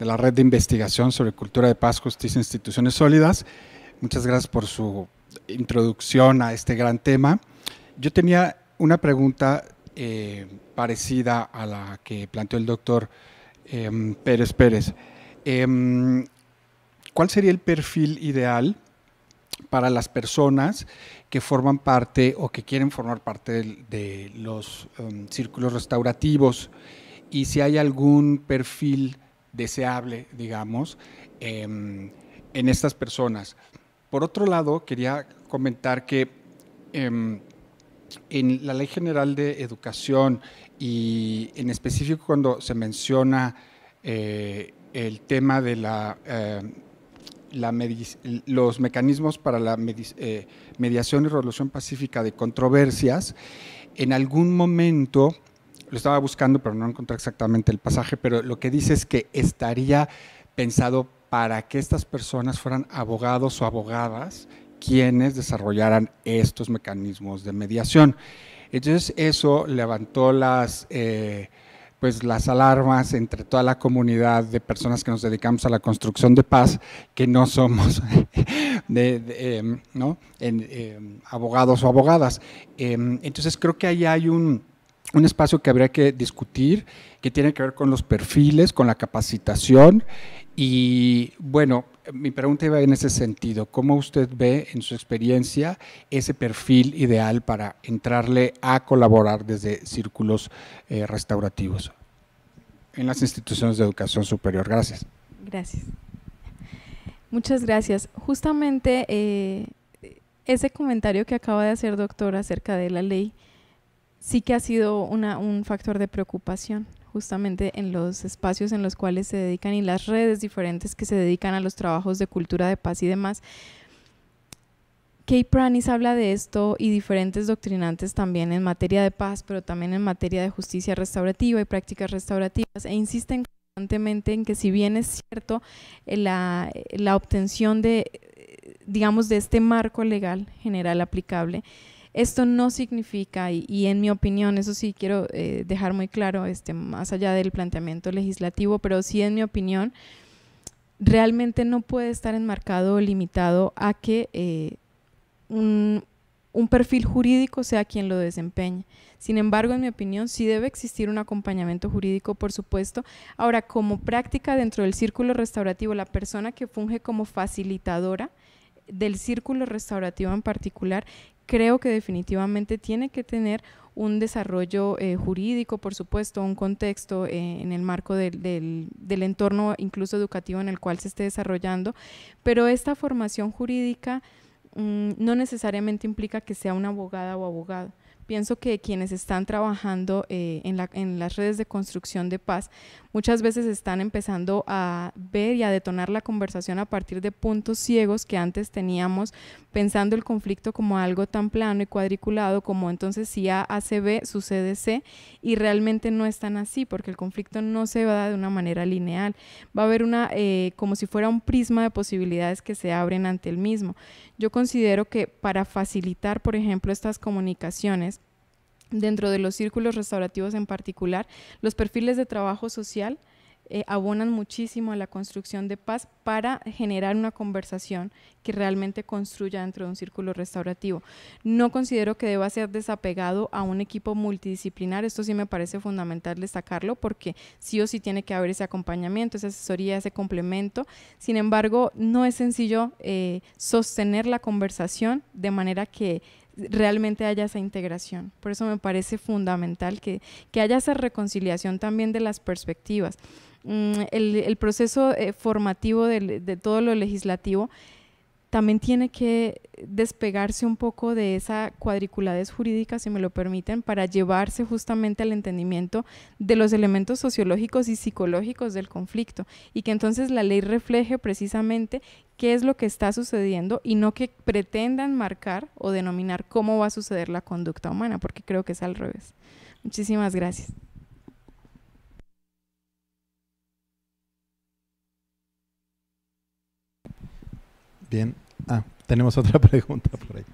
de la Red de Investigación sobre Cultura de Paz, Justicia e Instituciones Sólidas. Muchas gracias por su introducción a este gran tema. Yo tenía una pregunta eh, parecida a la que planteó el doctor em, Pérez Pérez. Em, ¿Cuál sería el perfil ideal para las personas que forman parte o que quieren formar parte de, los em, círculos restaurativos y si hay algún perfil deseable, digamos, em, en estas personas. Por otro lado, quería comentar que em, en la Ley General de Educación y en específico cuando se menciona eh, el tema de la eh, los mecanismos para la eh, mediación y resolución pacífica de controversias, en algún momento, lo estaba buscando, pero no encontré exactamente el pasaje, pero lo que dice es que estaría pensado para que estas personas fueran abogados o abogadas quienes desarrollaran estos mecanismos de mediación. Entonces eso levantó las... Eh, pues las alarmas entre toda la comunidad de personas que nos dedicamos a la construcción de paz, que no somos de, em, ¿no? En, em, abogados o abogadas. Em, entonces creo que ahí hay un, un espacio que habría que discutir, que tiene que ver con los perfiles, con la capacitación y bueno, mi pregunta iba en ese sentido. ¿Cómo usted ve en su experiencia ese perfil ideal para entrarle a colaborar desde círculos eh, restaurativos en las instituciones de educación superior? Gracias. Gracias. Muchas gracias. Justamente eh, ese comentario que acaba de hacer, doctor, acerca de la ley, sí que ha sido un factor de preocupación justamente en los espacios en los cuales se dedican y las redes diferentes que se dedican a los trabajos de cultura de paz y demás. Kate Pranis habla de esto y diferentes doctrinantes también en materia de paz, pero también en materia de justicia restaurativa y prácticas restaurativas, e insisten constantemente en que si bien es cierto eh, eh, la, obtención de, eh, digamos, de este marco legal general aplicable, esto no significa, y, en mi opinión, eso sí quiero eh, dejar muy claro, este, más allá del planteamiento legislativo, pero sí en mi opinión, realmente no puede estar enmarcado o limitado a que eh, un, un perfil jurídico sea quien lo desempeñe. Sin embargo, en mi opinión, sí debe existir un acompañamiento jurídico, por supuesto. Ahora, como práctica dentro del círculo restaurativo, la persona que funge como facilitadora del círculo restaurativo en particular, creo que definitivamente tiene que tener un desarrollo eh, jurídico, por supuesto, un contexto eh, en el marco del, entorno incluso educativo en el cual se esté desarrollando, pero esta formación jurídica mm, no necesariamente implica que sea una abogada o abogado. Pienso que quienes están trabajando eh, en, en las redes de construcción de paz muchas veces están empezando a ver y a detonar la conversación a partir de puntos ciegos que antes teníamos, pensando el conflicto como algo tan plano y cuadriculado como entonces si A hace B, sucede C, y realmente no es tan así, porque el conflicto no se va de una manera lineal, va a haber una, eh, como si fuera un prisma de posibilidades que se abren ante el mismo. Yo considero que para facilitar, por ejemplo, estas comunicaciones, dentro de los círculos restaurativos en particular, los perfiles de trabajo social eh, abonan muchísimo a la construcción de paz para generar una conversación que realmente construya dentro de un círculo restaurativo. No considero que deba ser desapegado a un equipo multidisciplinar, esto sí me parece fundamental destacarlo porque sí o sí tiene que haber ese acompañamiento, esa asesoría, ese complemento. Sin embargo, no es sencillo eh, sostener la conversación de manera que realmente haya esa integración. Por eso me parece fundamental que, haya esa reconciliación también de las perspectivas. Mm, el, proceso eh, formativo de todo lo legislativo también tiene que despegarse un poco de esa cuadriculadez jurídica, si me lo permiten, para llevarse justamente al entendimiento de los elementos sociológicos y psicológicos del conflicto y que entonces la ley refleje precisamente qué es lo que está sucediendo y no que pretendan marcar o denominar cómo va a suceder la conducta humana, porque creo que es al revés. Muchísimas gracias. Bien. Ah, tenemos otra pregunta por ahí.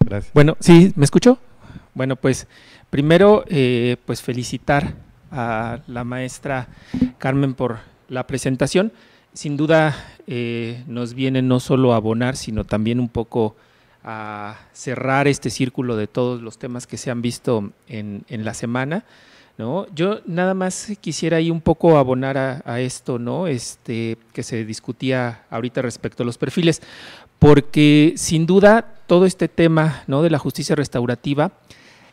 Gracias. Bueno, sí, ¿me escuchó? Bueno, pues primero, eh, pues felicitar a la maestra Carmen por la presentación. Sin duda eh, nos viene no solo a abonar, sino también un poco a cerrar este círculo de todos los temas que se han visto en, en la semana. ¿no? Yo nada más quisiera ahí un poco abonar a, esto, ¿no? Este, que se discutía ahorita respecto a los perfiles, porque sin duda todo este tema, De la justicia restaurativa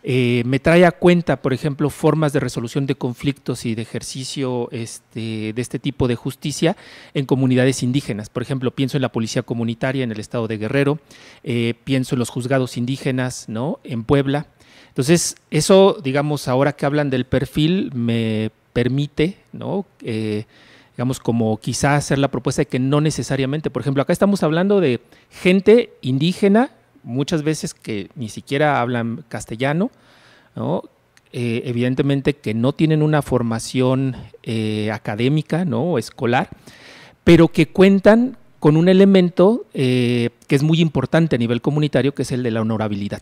eh, me trae a cuenta, por ejemplo, formas de resolución de conflictos y de ejercicio este, de este tipo de justicia en comunidades indígenas. Por ejemplo, pienso en la policía comunitaria en el estado de Guerrero, eh, pienso en los juzgados indígenas, ¿no? En Puebla. Entonces, eso, digamos, ahora que hablan del perfil, me permite, eh, digamos, como quizá hacer la propuesta de que no necesariamente, por ejemplo, acá estamos hablando de gente indígena, muchas veces que ni siquiera hablan castellano, eh, evidentemente que no tienen una formación eh, académica, ¿no? O escolar, pero que cuentan con un elemento que es muy importante a nivel comunitario, que es el de la honorabilidad,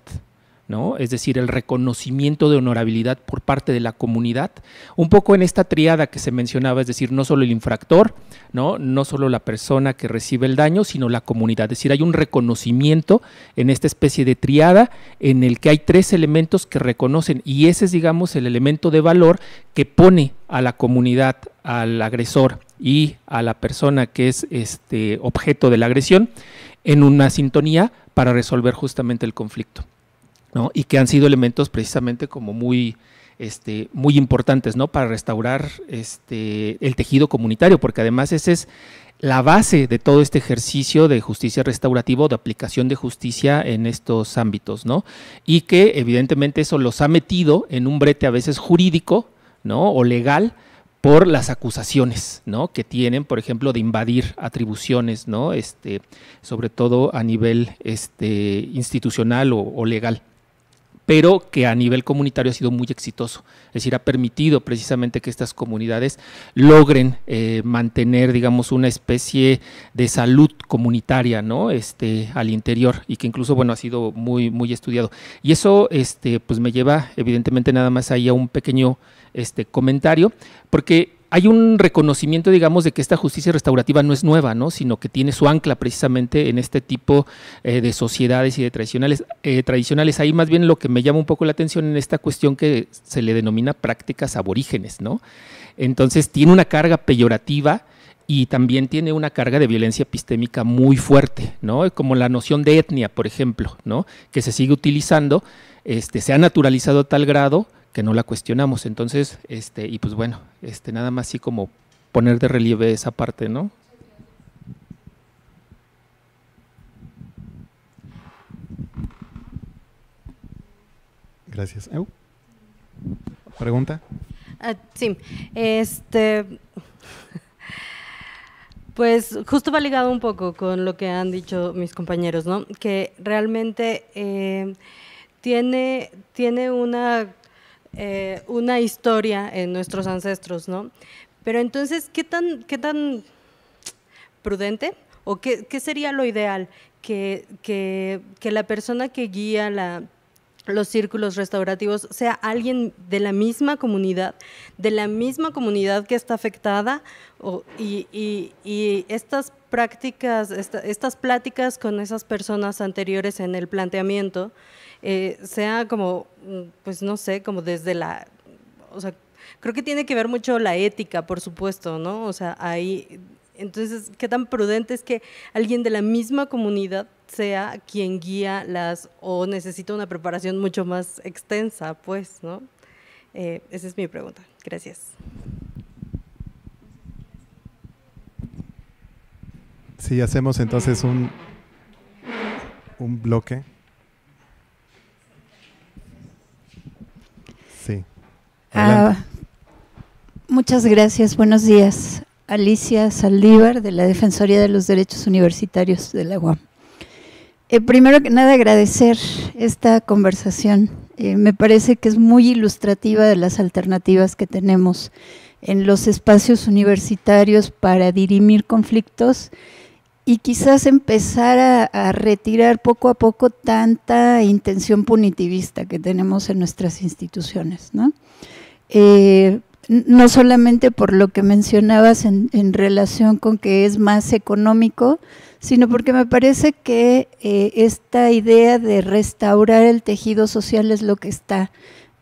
¿no? Es decir, el reconocimiento de honorabilidad por parte de la comunidad, un poco en esta triada que se mencionaba, es decir, no solo el infractor, ¿no? No solo la persona que recibe el daño, sino la comunidad, es decir, hay un reconocimiento en esta especie de triada en el que hay tres elementos que reconocen y ese es, digamos, el elemento de valor que pone a la comunidad, al agresor y a la persona que es este objeto de la agresión en una sintonía para resolver justamente el conflicto y que han sido elementos precisamente como muy, este, muy importantes ¿no? para restaurar este, el tejido comunitario, porque además esa es la base de todo este ejercicio de justicia restaurativa, de aplicación de justicia en estos ámbitos, ¿no? Y que evidentemente eso los ha metido en un brete a veces jurídico, ¿no? O legal, por las acusaciones ¿no? que tienen, por ejemplo, de invadir atribuciones, ¿no? este, sobre todo a nivel este, institucional o legal pero que a nivel comunitario ha sido muy exitoso. Es decir, ha permitido precisamente que estas comunidades logren eh, mantener, digamos, una especie de salud comunitaria, ¿no? Este, al interior y que incluso, bueno, ha sido muy, muy estudiado. Y eso, este, pues me lleva evidentemente nada más ahí a un pequeño este, comentario, porque hay un reconocimiento, digamos, de que esta justicia restaurativa no es nueva, ¿no? sino que tiene su ancla precisamente en este tipo eh, de sociedades y de tradicionales, eh, tradicionales. Ahí más bien lo que me llama un poco la atención en esta cuestión que se le denomina prácticas aborígenes, ¿no? Entonces tiene una carga peyorativa y también tiene una carga de violencia epistémica muy fuerte, ¿no? Como la noción de etnia, por ejemplo, ¿no? Que se sigue utilizando, este, se ha naturalizado a tal grado que no la cuestionamos. Entonces, este, y pues bueno, este, nada más así como poner de relieve esa parte, ¿no? Gracias. ¿Pregunta? Ah, sí. Este pues justo va ligado un poco con lo que han dicho mis compañeros, ¿no? Que realmente eh, tiene, tiene una, eh, una historia en nuestros ancestros, ¿no? Pero entonces, ¿qué tan, qué tan prudente o qué, sería lo ideal? Que, que la persona que guía la los círculos restaurativos sea alguien de la misma comunidad, de la misma comunidad que está afectada y, estas prácticas, estas pláticas con esas personas anteriores en el planteamiento, eh, sea como, mm, pues no sé, como desde la, o sea, creo que tiene que ver mucho la ética, por supuesto, ¿no? O sea, ahí, entonces, ¿qué tan prudente es que alguien de la misma comunidad sea quien guía las o necesita una preparación mucho más extensa, pues, ¿no? Eh, esa es mi pregunta. Gracias. Si sí, hacemos entonces un, un bloque. Sí. Ah, muchas gracias. Buenos días. Alicia Saldívar, de la Defensoría de los Derechos Universitarios de la UAM. Eh, primero que nada, agradecer esta conversación. Eh, me parece que es muy ilustrativa de las alternativas que tenemos en los espacios universitarios para dirimir conflictos y quizás empezar a, retirar poco a poco tanta intención punitivista que tenemos en nuestras instituciones. No, eh, solamente por lo que mencionabas en relación con que es más económico, sino porque me parece que eh, esta idea de restaurar el tejido social es lo que está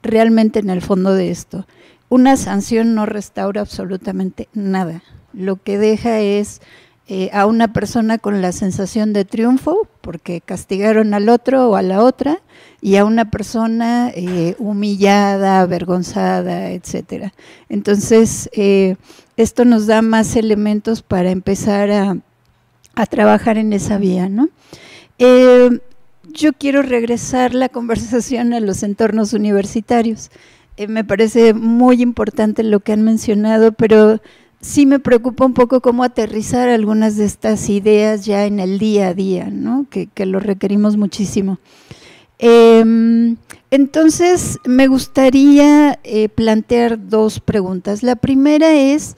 realmente en el fondo de esto. Una sanción no restaura absolutamente nada. Lo que deja es eh, a una persona con la sensación de triunfo, porque castigaron al otro o a la otra, y a una persona eh, humillada, avergonzada, etcétera. Entonces, esto nos da más elementos para empezar a a trabajar en esa vía. ¿no? Eh, yo quiero regresar la conversación a los entornos universitarios. Eh, me parece muy importante lo que han mencionado, pero sí me preocupa un poco cómo aterrizar algunas de estas ideas ya en el día a día, ¿no? que, lo requerimos muchísimo. Em, entonces, me gustaría eh, plantear dos preguntas. La primera es,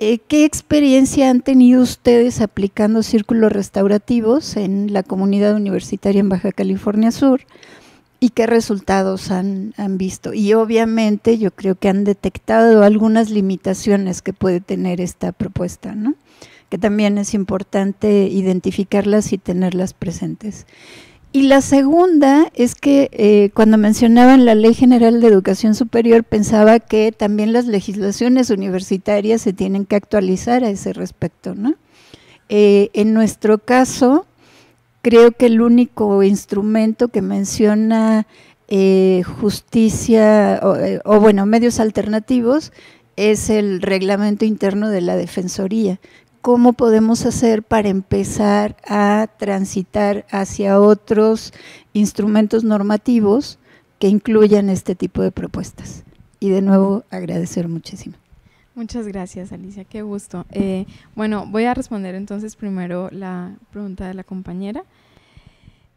eh, ¿Qué experiencia han tenido ustedes aplicando círculos restaurativos en la comunidad universitaria en Baja California Sur? ¿Y qué resultados han, han visto? Y obviamente yo creo que han detectado algunas limitaciones que puede tener esta propuesta, ¿no? que también es importante identificarlas y tenerlas presentes. Y la segunda es que eh, cuando mencionaban la Ley General de Educación Superior pensaba que también las legislaciones universitarias se tienen que actualizar a ese respecto. ¿no? Eh, en nuestro caso, creo que el único instrumento que menciona eh, justicia o, o bueno, medios alternativos es el reglamento interno de la Defensoría, cómo podemos hacer para empezar a transitar hacia otros instrumentos normativos que incluyan este tipo de propuestas. Y de nuevo agradecer muchísimo. Muchas gracias, Alicia, qué gusto. Eh, bueno, voy a responder entonces primero la pregunta de la compañera.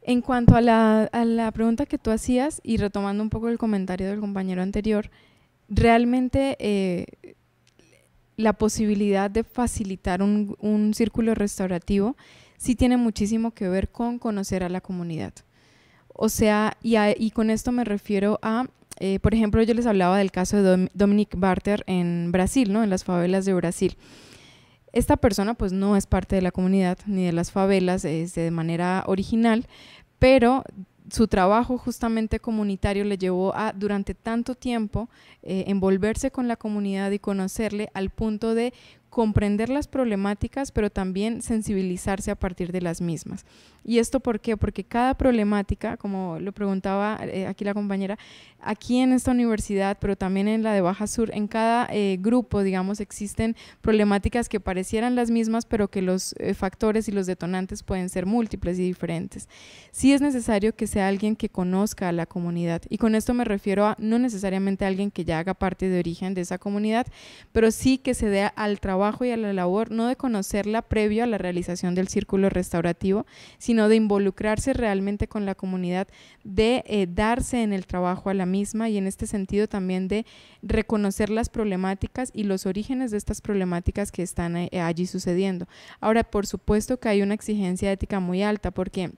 En cuanto a la, pregunta que tú hacías y retomando un poco el comentario del compañero anterior, realmente eh, la posibilidad de facilitar un, círculo restaurativo sí tiene muchísimo que ver con conocer a la comunidad. O sea, y, con esto me refiero a, eh, por ejemplo, yo les hablaba del caso de Dominic Barter en Brasil, ¿no? En las favelas de Brasil. Esta persona pues no es parte de la comunidad ni de las favelas es de manera original, pero su trabajo justamente comunitario le llevó a durante tanto tiempo eh, envolverse con la comunidad y conocerle al punto de comprender las problemáticas, pero también sensibilizarse a partir de las mismas. ¿Y esto por qué? Porque cada problemática, como lo preguntaba eh, aquí la compañera, aquí en esta universidad, pero también en la de Baja Sur, en cada eh, grupo, digamos, existen problemáticas que parecieran las mismas, pero que los eh, factores y los detonantes pueden ser múltiples y diferentes. Sí es necesario que sea alguien que conozca a la comunidad, y con esto me refiero a no necesariamente a alguien que ya haga parte de origen de esa comunidad, pero sí que se dé al trabajo y a la labor, no de conocerla previo a la realización del círculo restaurativo, sino sino de involucrarse realmente con la comunidad, de eh, darse en el trabajo a la misma y en este sentido también de reconocer las problemáticas y los orígenes de estas problemáticas que están eh, allí sucediendo. Ahora, por supuesto que hay una exigencia ética muy alta porque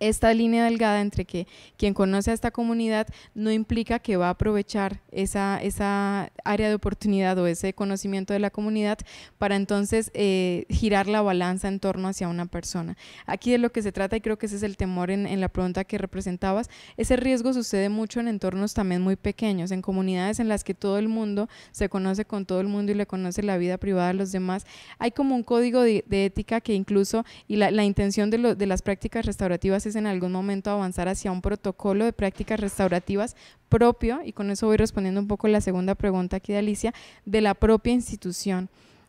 esta línea delgada entre que quien conoce a esta comunidad no implica que va a aprovechar esa, esa área de oportunidad o ese conocimiento de la comunidad para entonces eh, girar la balanza en torno hacia una persona. Aquí de lo que se trata, y creo que ese es el temor en, la pregunta que representabas, ese riesgo sucede mucho en entornos también muy pequeños, en comunidades en las que todo el mundo se conoce con todo el mundo y le conoce la vida privada a los demás. Hay como un código de, ética que incluso, y la, intención de las prácticas restaurativas en algún momento avanzar hacia un protocolo de prácticas restaurativas propio, y con eso voy respondiendo un poco la segunda pregunta aquí de Alicia, de la propia institución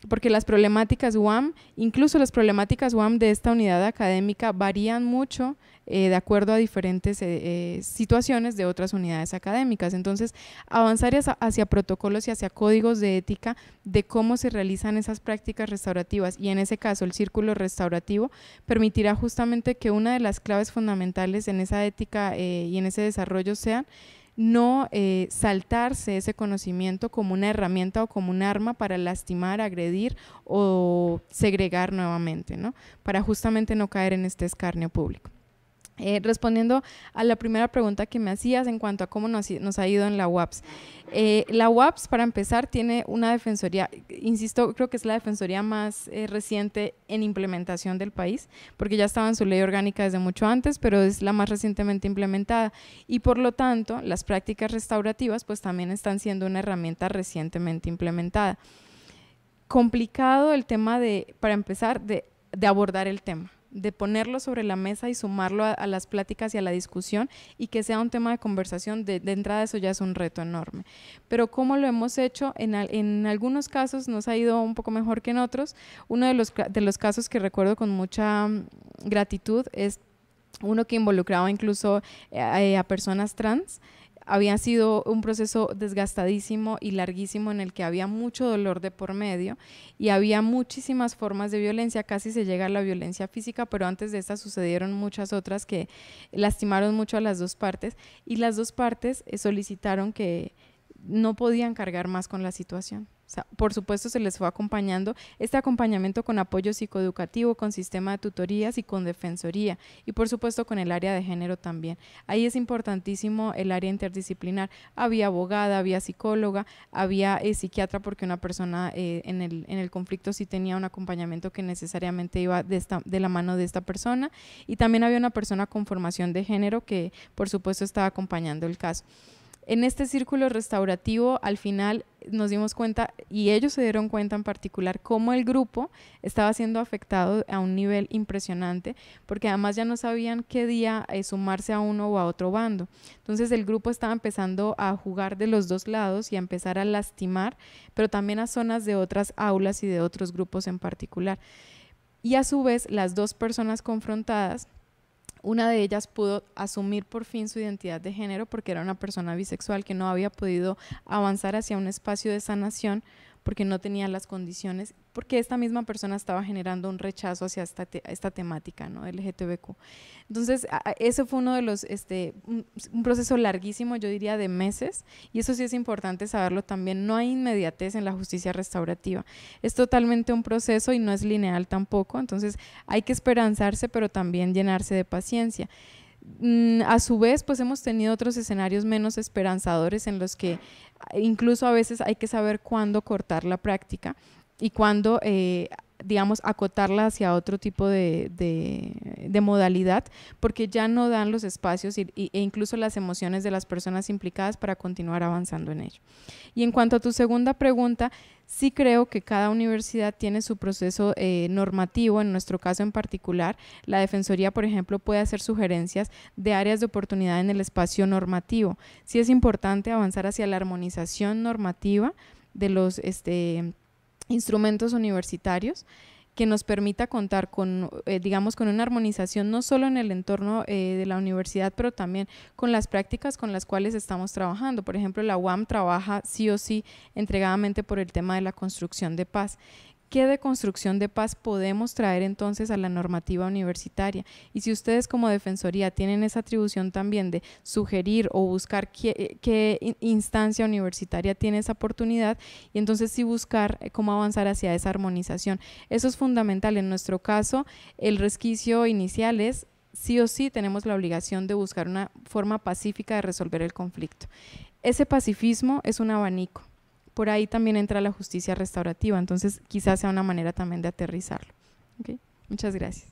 porque las problemáticas UAM, incluso las problemáticas UAM de esta unidad académica, varían mucho eh, de acuerdo a diferentes eh, eh, situaciones de otras unidades académicas. Entonces, avanzar hacia, protocolos y hacia códigos de ética de cómo se realizan esas prácticas restaurativas y en ese caso el círculo restaurativo permitirá justamente que una de las claves fundamentales en esa ética y en ese desarrollo sean no saltarse ese conocimiento como una herramienta o como un arma para lastimar, agredir o segregar nuevamente, ¿no? Para justamente no caer en este escarnio público. Eh, respondiendo a la primera pregunta que me hacías en cuanto a cómo nos, ha ido en la UAPS. Eh, la UAPS, para empezar, tiene una defensoría, insisto, creo que es la defensoría más eh, reciente en implementación del país, porque ya estaba en su ley orgánica desde mucho antes, pero es la más recientemente implementada. Y por lo tanto, las prácticas restaurativas pues también están siendo una herramienta recientemente implementada. Complicado el tema de, para empezar, de abordar el tema de ponerlo sobre la mesa y sumarlo a, las pláticas y a la discusión y que sea un tema de conversación, de, entrada eso ya es un reto enorme. Pero como lo hemos hecho, en, algunos casos nos ha ido un poco mejor que en otros. Uno de los, de los casos que recuerdo con mucha mm, gratitud es uno que involucraba incluso eh, eh, a personas trans había sido un proceso desgastadísimo y larguísimo en el que había mucho dolor de por medio y había muchísimas formas de violencia, casi se llega a la violencia física, pero antes de esta sucedieron muchas otras que lastimaron mucho a las dos partes y las dos partes eh, solicitaron que no podían cargar más con la situación. por supuesto, se les fue acompañando este acompañamiento con apoyo psicoeducativo, con sistema de tutorías y con defensoría, y por supuesto con el área de género también. Ahí es importantísimo el área interdisciplinar. Había abogada, había psicóloga, había eh, psiquiatra, porque una persona eh, en, el, conflicto sí tenía un acompañamiento que necesariamente iba de la mano de esta persona, y también había una persona con formación de género que, por supuesto, estaba acompañando el caso. En este círculo restaurativo, al final nos dimos cuenta, y ellos se dieron cuenta en particular, cómo el grupo estaba siendo afectado a un nivel impresionante, porque además ya no sabían qué día eh, sumarse a uno o a otro bando. Entonces el grupo estaba empezando a jugar de los dos lados y a empezar a lastimar, pero también a zonas de otras aulas y de otros grupos en particular. Y a su vez, las dos personas confrontadas una de ellas pudo asumir por fin su identidad de género porque era una persona bisexual que no había podido avanzar hacia un espacio de sanación porque no tenía las condiciones, porque esta misma persona estaba generando un rechazo hacia esta, temática, ¿no? LGTBQ. Entonces, eso fue uno de los, este, un, proceso larguísimo, yo diría, de meses, y eso sí es importante saberlo también, no hay inmediatez en la justicia restaurativa, es totalmente un proceso y no es lineal tampoco, entonces hay que esperanzarse, pero también llenarse de paciencia mm, a su vez, pues hemos tenido otros escenarios menos esperanzadores en los que incluso a veces hay que saber cuándo cortar la práctica y cuándo, eh, digamos, acotarla hacia otro tipo de, modalidad, porque ya no dan los espacios e incluso las emociones de las personas implicadas para continuar avanzando en ello. Y en cuanto a tu segunda pregunta, sí creo que cada universidad tiene su proceso eh, normativo, en nuestro caso en particular, la Defensoría, por ejemplo, puede hacer sugerencias de áreas de oportunidad en el espacio normativo. Sí es importante avanzar hacia la armonización normativa de los este, instrumentos universitarios que nos permita contar con, eh, digamos, con una armonización no solo en el entorno eh, de la universidad, pero también con las prácticas con las cuales estamos trabajando. Por ejemplo, la UAM trabaja sí o sí entregadamente por el tema de la construcción de paz. ¿Qué deconstrucción de paz podemos traer entonces a la normativa universitaria? Y si ustedes como Defensoría tienen esa atribución también de sugerir o buscar qué, eh, instancia universitaria tiene esa oportunidad y entonces sí buscar eh, cómo avanzar hacia esa armonización. Eso es fundamental. En nuestro caso, el resquicio inicial es sí o sí tenemos la obligación de buscar una forma pacífica de resolver el conflicto. Ese pacifismo es un abanico por ahí también entra la justicia restaurativa. Entonces, quizás sea una manera también de aterrizarlo. Muchas gracias.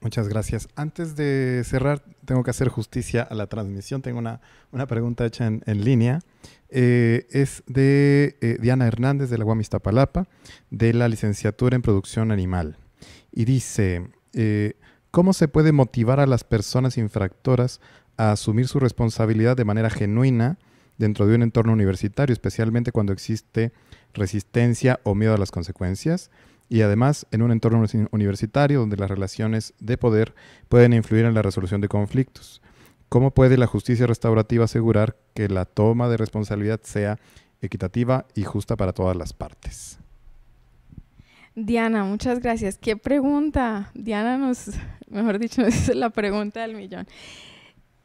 Muchas gracias. Antes de cerrar, tengo que hacer justicia a la transmisión. Tengo una, pregunta hecha en, línea. Eh, es de eh, Diana Hernández de la UAM de la licenciatura en producción animal. Y dice, eh, ¿cómo se puede motivar a las personas infractoras a asumir su responsabilidad de manera genuina dentro de un entorno universitario, especialmente cuando existe resistencia o miedo a las consecuencias, y además en un entorno universitario donde las relaciones de poder pueden influir en la resolución de conflictos. ¿Cómo puede la justicia restaurativa asegurar que la toma de responsabilidad sea equitativa y justa para todas las partes? Diana, muchas gracias. ¿Qué pregunta? Diana nos, mejor dicho, nos la pregunta del millón.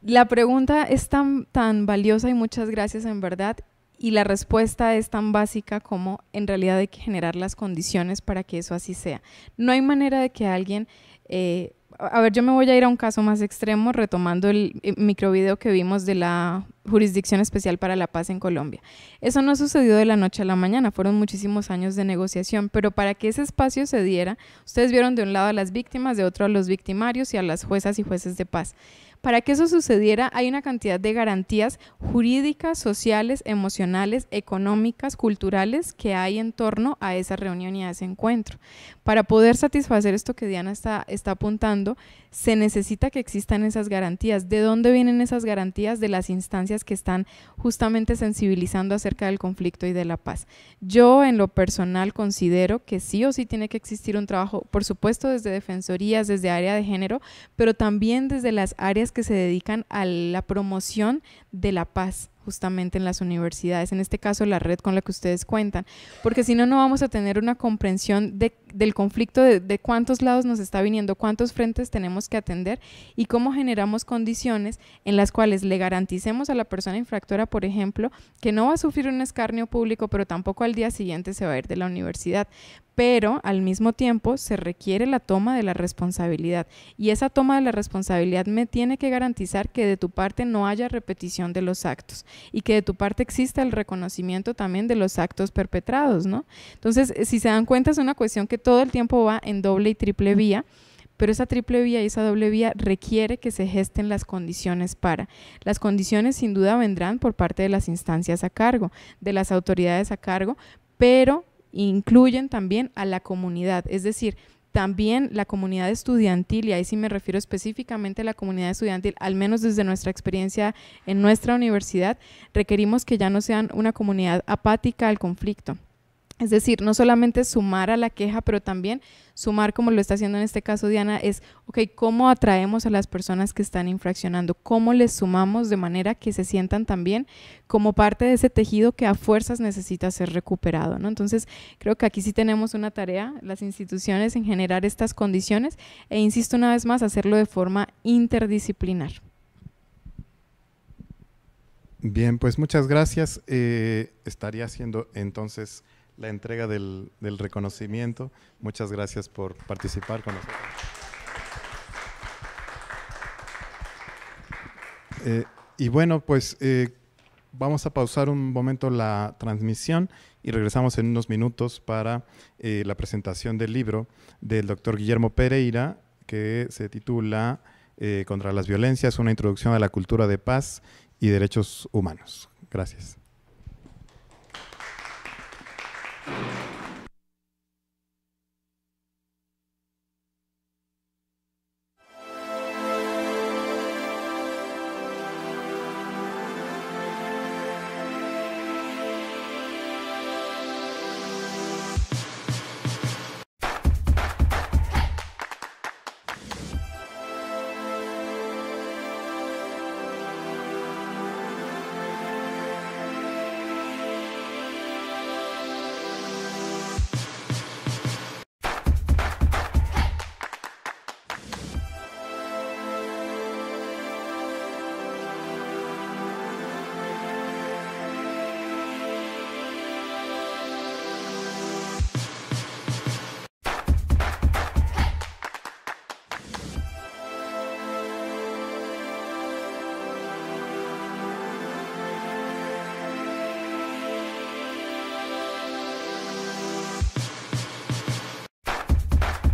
La pregunta es tan, tan valiosa y muchas gracias en verdad. Y la respuesta es tan básica como en realidad hay que generar las condiciones para que eso así sea. No hay manera de que alguien... Eh, a ver, yo me voy a ir a un caso más extremo retomando el eh, microvideo que vimos de la Jurisdicción Especial para la Paz en Colombia. Eso no sucedió de la noche a la mañana, fueron muchísimos años de negociación, pero para que ese espacio se diera, ustedes vieron de un lado a las víctimas, de otro a los victimarios y a las juezas y jueces de paz. Para que eso sucediera hay una cantidad de garantías jurídicas, sociales, emocionales, económicas, culturales que hay en torno a esa reunión y a ese encuentro. Para poder satisfacer esto que Diana está, apuntando, se necesita que existan esas garantías. ¿De dónde vienen esas garantías? De las instancias que están justamente sensibilizando acerca del conflicto y de la paz. Yo en lo personal considero que sí o sí tiene que existir un trabajo, por supuesto desde defensorías, desde área de género, pero también desde las áreas que se dedican a la promoción de la paz justamente en las universidades, en este caso la red con la que ustedes cuentan, porque si no, no vamos a tener una comprensión del conflicto, de, de, cuántos lados nos está viniendo, cuántos frentes tenemos que atender y cómo generamos condiciones en las cuales le garanticemos a la persona infractora, por ejemplo, que no va a sufrir un escarnio público, pero tampoco al día siguiente se va a ir de la universidad pero al mismo tiempo se requiere la toma de la responsabilidad y esa toma de la responsabilidad me tiene que garantizar que de tu parte no haya repetición de los actos y que de tu parte exista el reconocimiento también de los actos perpetrados, ¿no? Entonces, eh, si se dan cuenta, es una cuestión que todo el tiempo va en doble y triple vía pero esa triple vía y esa doble vía requiere que se gesten las condiciones para. Las condiciones sin duda vendrán por parte de las instancias a cargo, de las autoridades a cargo, pero incluyen también a la comunidad, es decir, también la comunidad estudiantil, y ahí sí me refiero específicamente a la comunidad estudiantil, al menos desde nuestra experiencia en nuestra universidad, requerimos que ya no sean una comunidad apática al conflicto, es decir, no solamente sumar a la queja, pero también sumar, como lo está haciendo en este caso Diana, es, ok, ¿cómo atraemos a las personas que están infraccionando? ¿Cómo les sumamos de manera que se sientan también como parte de ese tejido que a fuerzas necesita ser recuperado? ¿no? Entonces, creo que aquí sí tenemos una tarea, las instituciones, en generar estas condiciones e, insisto una vez más, hacerlo de forma interdisciplinar. Bien, pues muchas gracias. Eh, estaría haciendo entonces la entrega del, reconocimiento. Muchas gracias por participar con nosotros. Eh, y bueno, pues eh, vamos a pausar un momento la transmisión y regresamos en unos minutos para eh, la presentación del libro del doctor Guillermo Pereira, que se titula Contra las violencias, una introducción a la cultura de paz y derechos humanos. Gracias. Thank you.